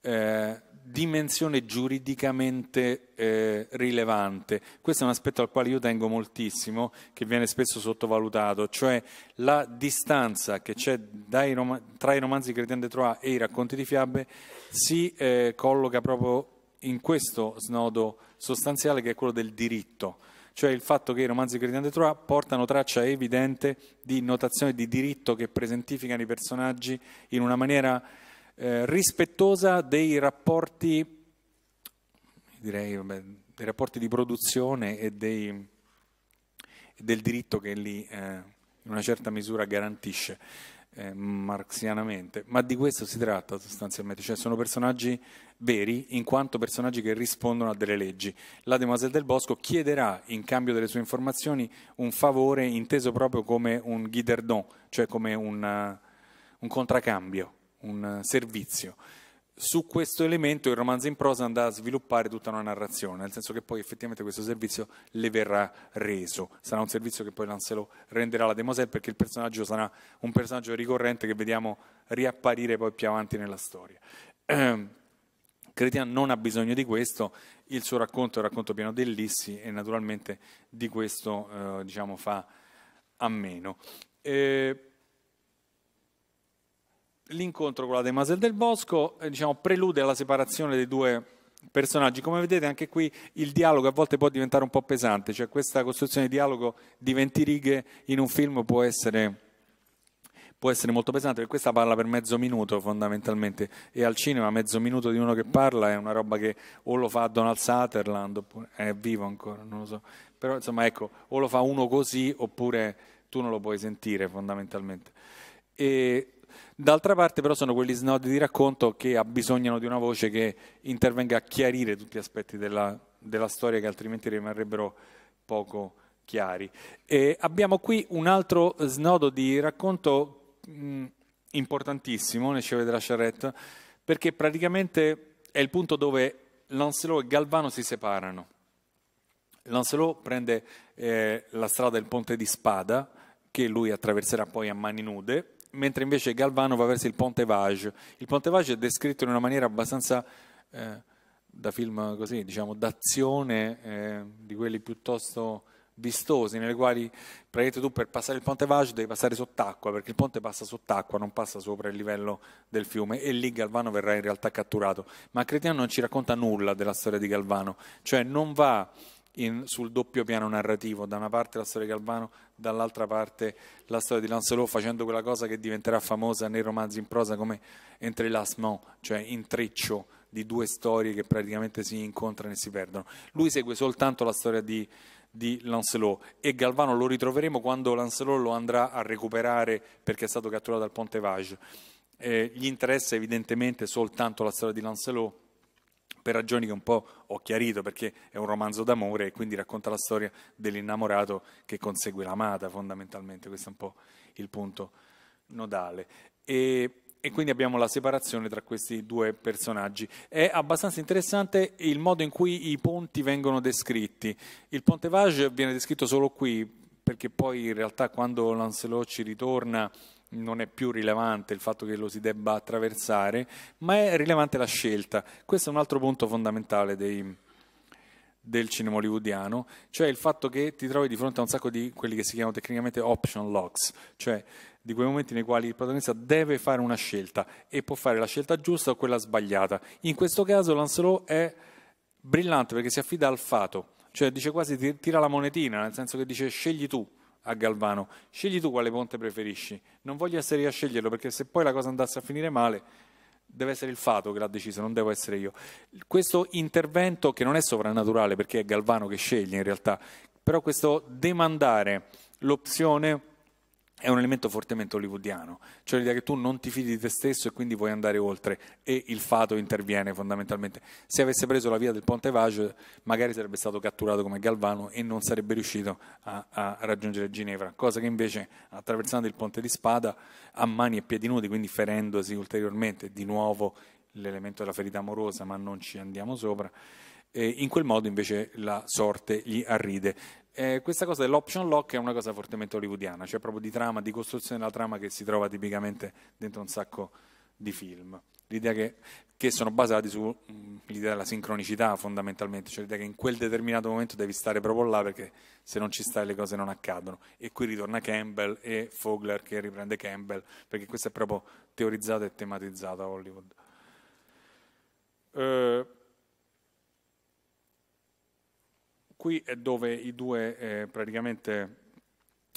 Eh, dimensione giuridicamente eh, rilevante. Questo è un aspetto al quale io tengo moltissimo, che viene spesso sottovalutato, cioè la distanza che c'è rom- tra i romanzi di Chrétien de Troyes e i racconti di fiabe si eh, colloca proprio in questo snodo sostanziale che è quello del diritto cioè il fatto che i romanzi di Christian de Troyes portano traccia evidente di notazioni di diritto che presentificano i personaggi in una maniera eh, rispettosa dei rapporti, direi, vabbè, dei rapporti di produzione e dei, del diritto che lì eh, in una certa misura garantisce eh, marxianamente, ma di questo si tratta sostanzialmente, cioè sono personaggi veri in quanto personaggi che rispondono a delle leggi. La Demoiselle del Bosco chiederà in cambio delle sue informazioni un favore inteso proprio come un guidardon, cioè come un, uh, un contraccambio un eh, servizio. Su questo elemento il romanzo in prosa andrà a sviluppare tutta una narrazione, nel senso che poi effettivamente questo servizio le verrà reso. Sarà un servizio che poi Lancelot renderà alla Demoiselle perché il personaggio sarà un personaggio ricorrente che vediamo riapparire poi più avanti nella storia. Ehm, Cretian non ha bisogno di questo, il suo racconto è un racconto pieno dell'issi e naturalmente di questo eh, diciamo, fa a meno. Eh, l'incontro con la De Masel del Bosco eh, diciamo, prelude alla separazione dei due personaggi. Come vedete anche qui il dialogo a volte può diventare un po' pesante, cioè questa costruzione di dialogo di 20 righe in un film può essere, può essere molto pesante, perché questa parla per mezzo minuto fondamentalmente e al cinema mezzo minuto di uno che parla è una roba che o lo fa Donald Sutherland oppure è vivo ancora, non lo so, però insomma ecco, o lo fa uno così oppure tu non lo puoi sentire fondamentalmente. E D'altra parte però sono quegli snodi di racconto che abbisognano di una voce che intervenga a chiarire tutti gli aspetti della, della storia che altrimenti rimarrebbero poco chiari. E abbiamo qui un altro snodo di racconto mh, mm, importantissimo nel Chevalier della Charrette, perché praticamente è il punto dove Lancelot e Galvano si separano. Lancelot prende eh, la strada del ponte di Spada, che lui attraverserà poi a mani nude, mentre invece Galvano va verso il Ponte Vage. Il Ponte Vage è descritto in una maniera abbastanza eh, da film così, diciamo, d'azione, eh, di quelli piuttosto vistosi, nelle quali praticamente tu per passare il Ponte Vage devi passare sott'acqua, perché il ponte passa sott'acqua, non passa sopra il livello del fiume, e lì Galvano verrà in realtà catturato. Ma Cretiano non ci racconta nulla della storia di Galvano, cioè non va in, sul doppio piano narrativo, da una parte la storia di Galvano, dall'altra parte la storia di Lancelot, facendo quella cosa che diventerà famosa nei romanzi in prosa come entrelacement, cioè intreccio di due storie che praticamente si incontrano e si perdono. Lui segue soltanto la storia di, di Lancelot e Galvano lo ritroveremo quando Lancelot lo andrà a recuperare perché è stato catturato dal Ponte Vage. Eh, gli interessa evidentemente soltanto la storia di Lancelot per ragioni che un po' ho chiarito, perché è un romanzo d'amore e quindi racconta la storia dell'innamorato che consegue l'amata, fondamentalmente, questo è un po' il punto nodale. E, e quindi abbiamo la separazione tra questi due personaggi. È abbastanza interessante il modo in cui i ponti vengono descritti. Il Ponte Vage viene descritto solo qui, perché poi in realtà quando Lancelot ci ritorna non è più rilevante il fatto che lo si debba attraversare, ma è rilevante la scelta. Questo è un altro punto fondamentale dei, del cinema hollywoodiano, cioè il fatto che ti trovi di fronte a un sacco di quelli che si chiamano tecnicamente option locks, cioè di quei momenti nei quali il protagonista deve fare una scelta e può fare la scelta giusta o quella sbagliata. In questo caso Lancelot è brillante perché si affida al fato, cioè dice quasi tira la monetina, nel senso che dice scegli tu a Galvano. Scegli tu quale ponte preferisci. Non voglio essere io a sceglierlo perché se poi la cosa andasse a finire male deve essere il fato che l'ha deciso, non devo essere io. Questo intervento che non è sovrannaturale perché è Galvano che sceglie in realtà, però questo demandare l'opzione è un elemento fortemente hollywoodiano, cioè l'idea che tu non ti fidi di te stesso e quindi vuoi andare oltre e il fato interviene fondamentalmente. Se avesse preso la via del Ponte Vage magari sarebbe stato catturato come Galvano e non sarebbe riuscito a, a raggiungere Ginevra, cosa che invece attraversando il Ponte di Spada a mani e piedi nudi, quindi ferendosi ulteriormente, di nuovo l'elemento della ferita amorosa, ma non ci andiamo sopra eh, in quel modo invece la sorte gli arride. Eh, questa cosa dell'option lock è una cosa fortemente hollywoodiana, cioè proprio di trama, di costruzione della trama che si trova tipicamente dentro un sacco di film. L'idea che, che sono basati sull'idea mm, della sincronicità fondamentalmente, cioè l'idea che in quel determinato momento devi stare proprio là perché se non ci stai le cose non accadono. E qui ritorna Campbell e Fogler che riprende Campbell, perché questo è proprio teorizzato e tematizzato a Hollywood. Eh, Qui è dove i due eh, praticamente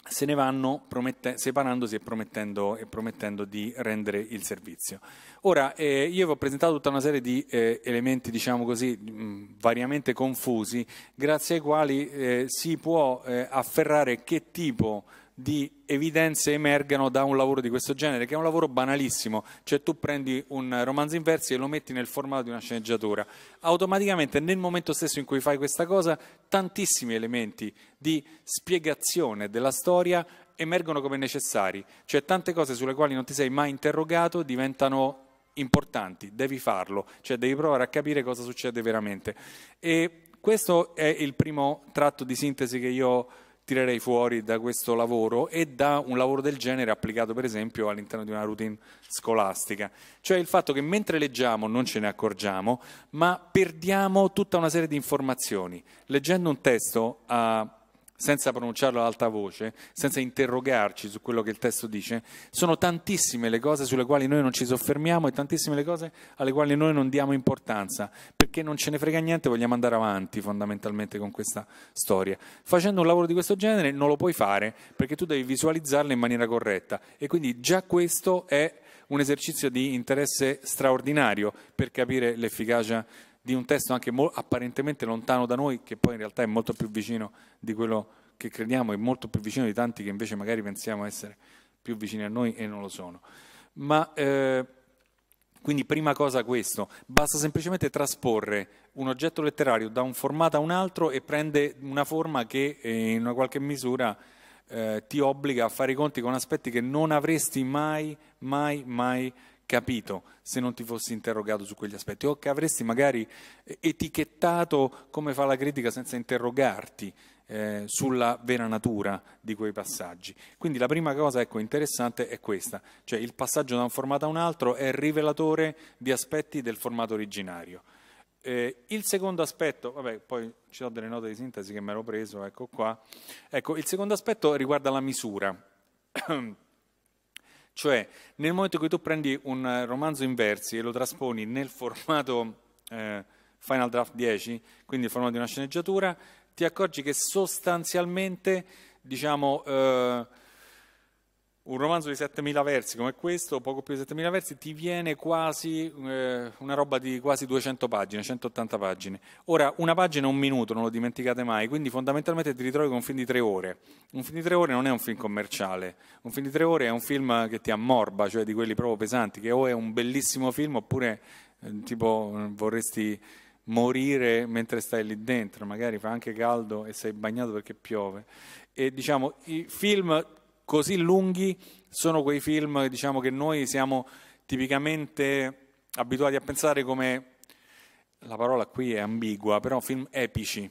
se ne vanno promette- separandosi e promettendo, e promettendo, di rendere il servizio. Ora, eh, io vi ho presentato tutta una serie di eh, elementi, diciamo così, mh, mm, variamente confusi, grazie ai quali eh, si può eh, afferrare che tipo di di evidenze emergano da un lavoro di questo genere, che è un lavoro banalissimo, cioè tu prendi un romanzo in versi e lo metti nel formato di una sceneggiatura. Automaticamente nel momento stesso in cui fai questa cosa, tantissimi elementi di spiegazione della storia emergono come necessari, cioè tante cose sulle quali non ti sei mai interrogato diventano importanti, devi farlo, cioè devi provare a capire cosa succede veramente. E questo è il primo tratto di sintesi che io ho tirerei fuori da questo lavoro e da un lavoro del genere applicato per esempio all'interno di una routine scolastica, cioè il fatto che mentre leggiamo non ce ne accorgiamo, ma perdiamo tutta una serie di informazioni. Leggendo un testo a senza pronunciarlo ad alta voce, senza interrogarci su quello che il testo dice, sono tantissime le cose sulle quali noi non ci soffermiamo e tantissime le cose alle quali noi non diamo importanza, perché non ce ne frega niente, vogliamo andare avanti fondamentalmente con questa storia. Facendo un lavoro di questo genere non lo puoi fare perché tu devi visualizzarle in maniera corretta e quindi già questo è un esercizio di interesse straordinario per capire l'efficacia di un testo anche apparentemente lontano da noi, che poi in realtà è molto più vicino di quello che crediamo e molto più vicino di tanti che invece magari pensiamo essere più vicini a noi e non lo sono. Ma eh, quindi prima cosa questo, basta semplicemente trasporre un oggetto letterario da un formato a un altro e prende una forma che eh, in una qualche misura eh, ti obbliga a fare i conti con aspetti che non avresti mai, mai, mai capito se non ti fossi interrogato su quegli aspetti o che avresti magari eh, etichettato come fa la critica senza interrogarti eh, sulla vera natura di quei passaggi. Quindi la prima cosa ecco, interessante è questa, cioè il passaggio da un formato a un altro è rivelatore di aspetti del formato originario. Eh, il secondo aspetto, vabbè, poi ci ho delle note di sintesi che mi ero preso, ecco qua. Ecco, il secondo aspetto riguarda la misura. Cioè, nel momento in cui tu prendi un eh, romanzo in versi e lo trasponi nel formato eh, Final Draft 10, quindi il formato di una sceneggiatura, ti accorgi che sostanzialmente, diciamo, eh, un romanzo di 7000 versi come questo, poco più di 7000 versi, ti viene quasi eh, una roba di quasi 200 pagine, 180 pagine. Ora, una pagina è un minuto, non lo dimenticate mai, quindi fondamentalmente ti ritrovi con un film di tre ore. Un film di tre ore non è un film commerciale, un film di tre ore è un film che ti ammorba, cioè di quelli proprio pesanti, che o è un bellissimo film oppure eh, tipo vorresti morire mentre stai lì dentro, magari fa anche caldo e sei bagnato perché piove. E diciamo, i film così lunghi sono quei film diciamo, che noi siamo tipicamente abituati a pensare come, la parola qui è ambigua, però film epici,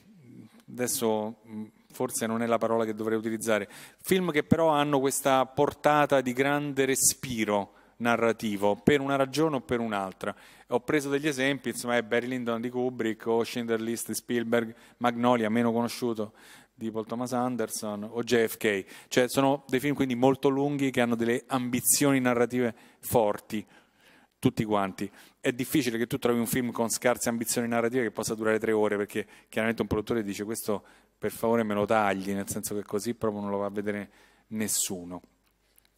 adesso mm, forse non è la parola che dovrei utilizzare, film che però hanno questa portata di grande respiro narrativo per una ragione o per un'altra. Ho preso degli esempi, insomma, è Barry Lyndon di Kubrick o Schindler List di Spielberg, Magnolia, meno conosciuto di Paul Thomas Anderson o JFK, cioè sono dei film quindi molto lunghi che hanno delle ambizioni narrative forti, tutti quanti. È difficile che tu trovi un film con scarse ambizioni narrative che possa durare tre ore perché chiaramente un produttore dice questo per favore me lo tagli, nel senso che così proprio non lo va a vedere nessuno.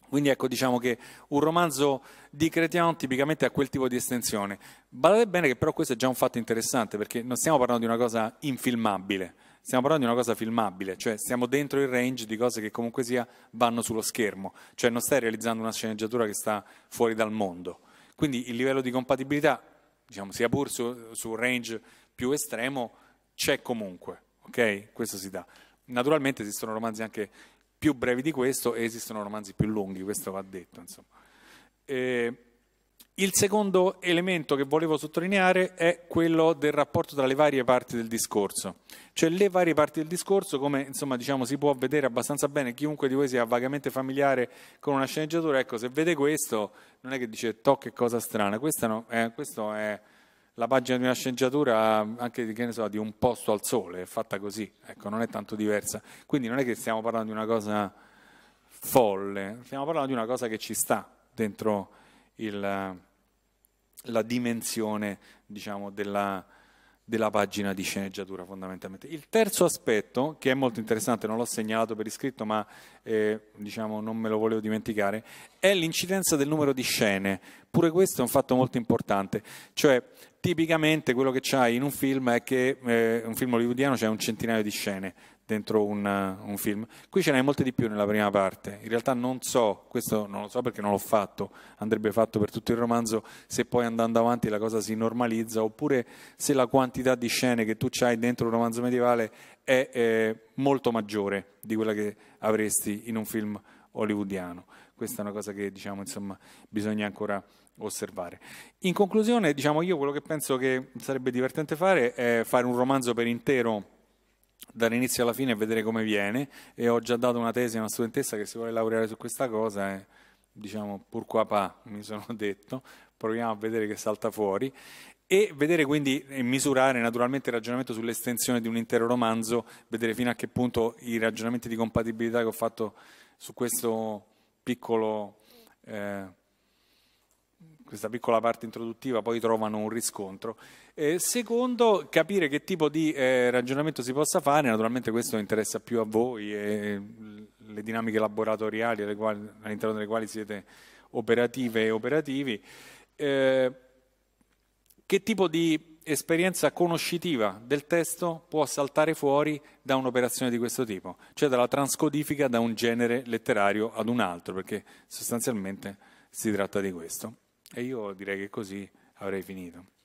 Quindi ecco, diciamo che un romanzo di Chrétien tipicamente ha quel tipo di estensione. Badate bene che però questo è già un fatto interessante, perché non stiamo parlando di una cosa infilmabile, stiamo parlando di una cosa filmabile, cioè siamo dentro il range di cose che comunque sia vanno sullo schermo, cioè non stai realizzando una sceneggiatura che sta fuori dal mondo. Quindi il livello di compatibilità, diciamo, sia pur su, su range più estremo, c'è comunque, ok? Questo si dà. Naturalmente esistono romanzi anche più brevi di questo e esistono romanzi più lunghi, questo va detto, insomma. E il secondo elemento che volevo sottolineare è quello del rapporto tra le varie parti del discorso, cioè le varie parti del discorso, come insomma, diciamo, si può vedere abbastanza bene, chiunque di voi sia vagamente familiare con una sceneggiatura, ecco, se vede questo non è che dice toh che cosa strana, questa no, eh, questo è la pagina di una sceneggiatura anche che ne so, di un posto al sole, è fatta così, ecco, non è tanto diversa, quindi non è che stiamo parlando di una cosa folle, stiamo parlando di una cosa che ci sta dentro il la dimensione diciamo, della, della pagina di sceneggiatura fondamentalmente. Il terzo aspetto, che è molto interessante, non l'ho segnalato per iscritto, ma eh, diciamo, non me lo volevo dimenticare, è l'incidenza del numero di scene. Pure questo è un fatto molto importante, cioè tipicamente quello che c'hai in un film è che eh, un film hollywoodiano c'è un centinaio di scene, dentro un, eh, un, film. Qui ce n'è molte di più nella prima parte. In realtà non so, questo non lo so perché non l'ho fatto, andrebbe fatto per tutto il romanzo, se poi andando avanti la cosa si normalizza oppure se la quantità di scene che tu hai dentro un romanzo medievale è eh, molto maggiore di quella che avresti in un film hollywoodiano. Questa è una cosa che diciamo, insomma, bisogna ancora osservare. In conclusione, diciamo, io quello che penso che sarebbe divertente fare è fare un romanzo per intero dall'inizio alla fine e vedere come viene e ho già dato una tesi a una studentessa che si vuole laureare su questa cosa e diciamo pur qua pa mi sono detto proviamo a vedere che salta fuori e vedere quindi e misurare naturalmente il ragionamento sull'estensione di un intero romanzo, vedere fino a che punto i ragionamenti di compatibilità che ho fatto su questo piccolo eh, questa piccola parte introduttiva poi trovano un riscontro. Eh, secondo, capire che tipo di eh, ragionamento si possa fare, naturalmente questo interessa più a voi, e le dinamiche laboratoriali alle quali, all'interno delle quali siete operative e operativi, eh, che tipo di esperienza conoscitiva del testo può saltare fuori da un'operazione di questo tipo, cioè dalla transcodifica da un genere letterario ad un altro, perché sostanzialmente si tratta di questo. E io direi che così avrei finito.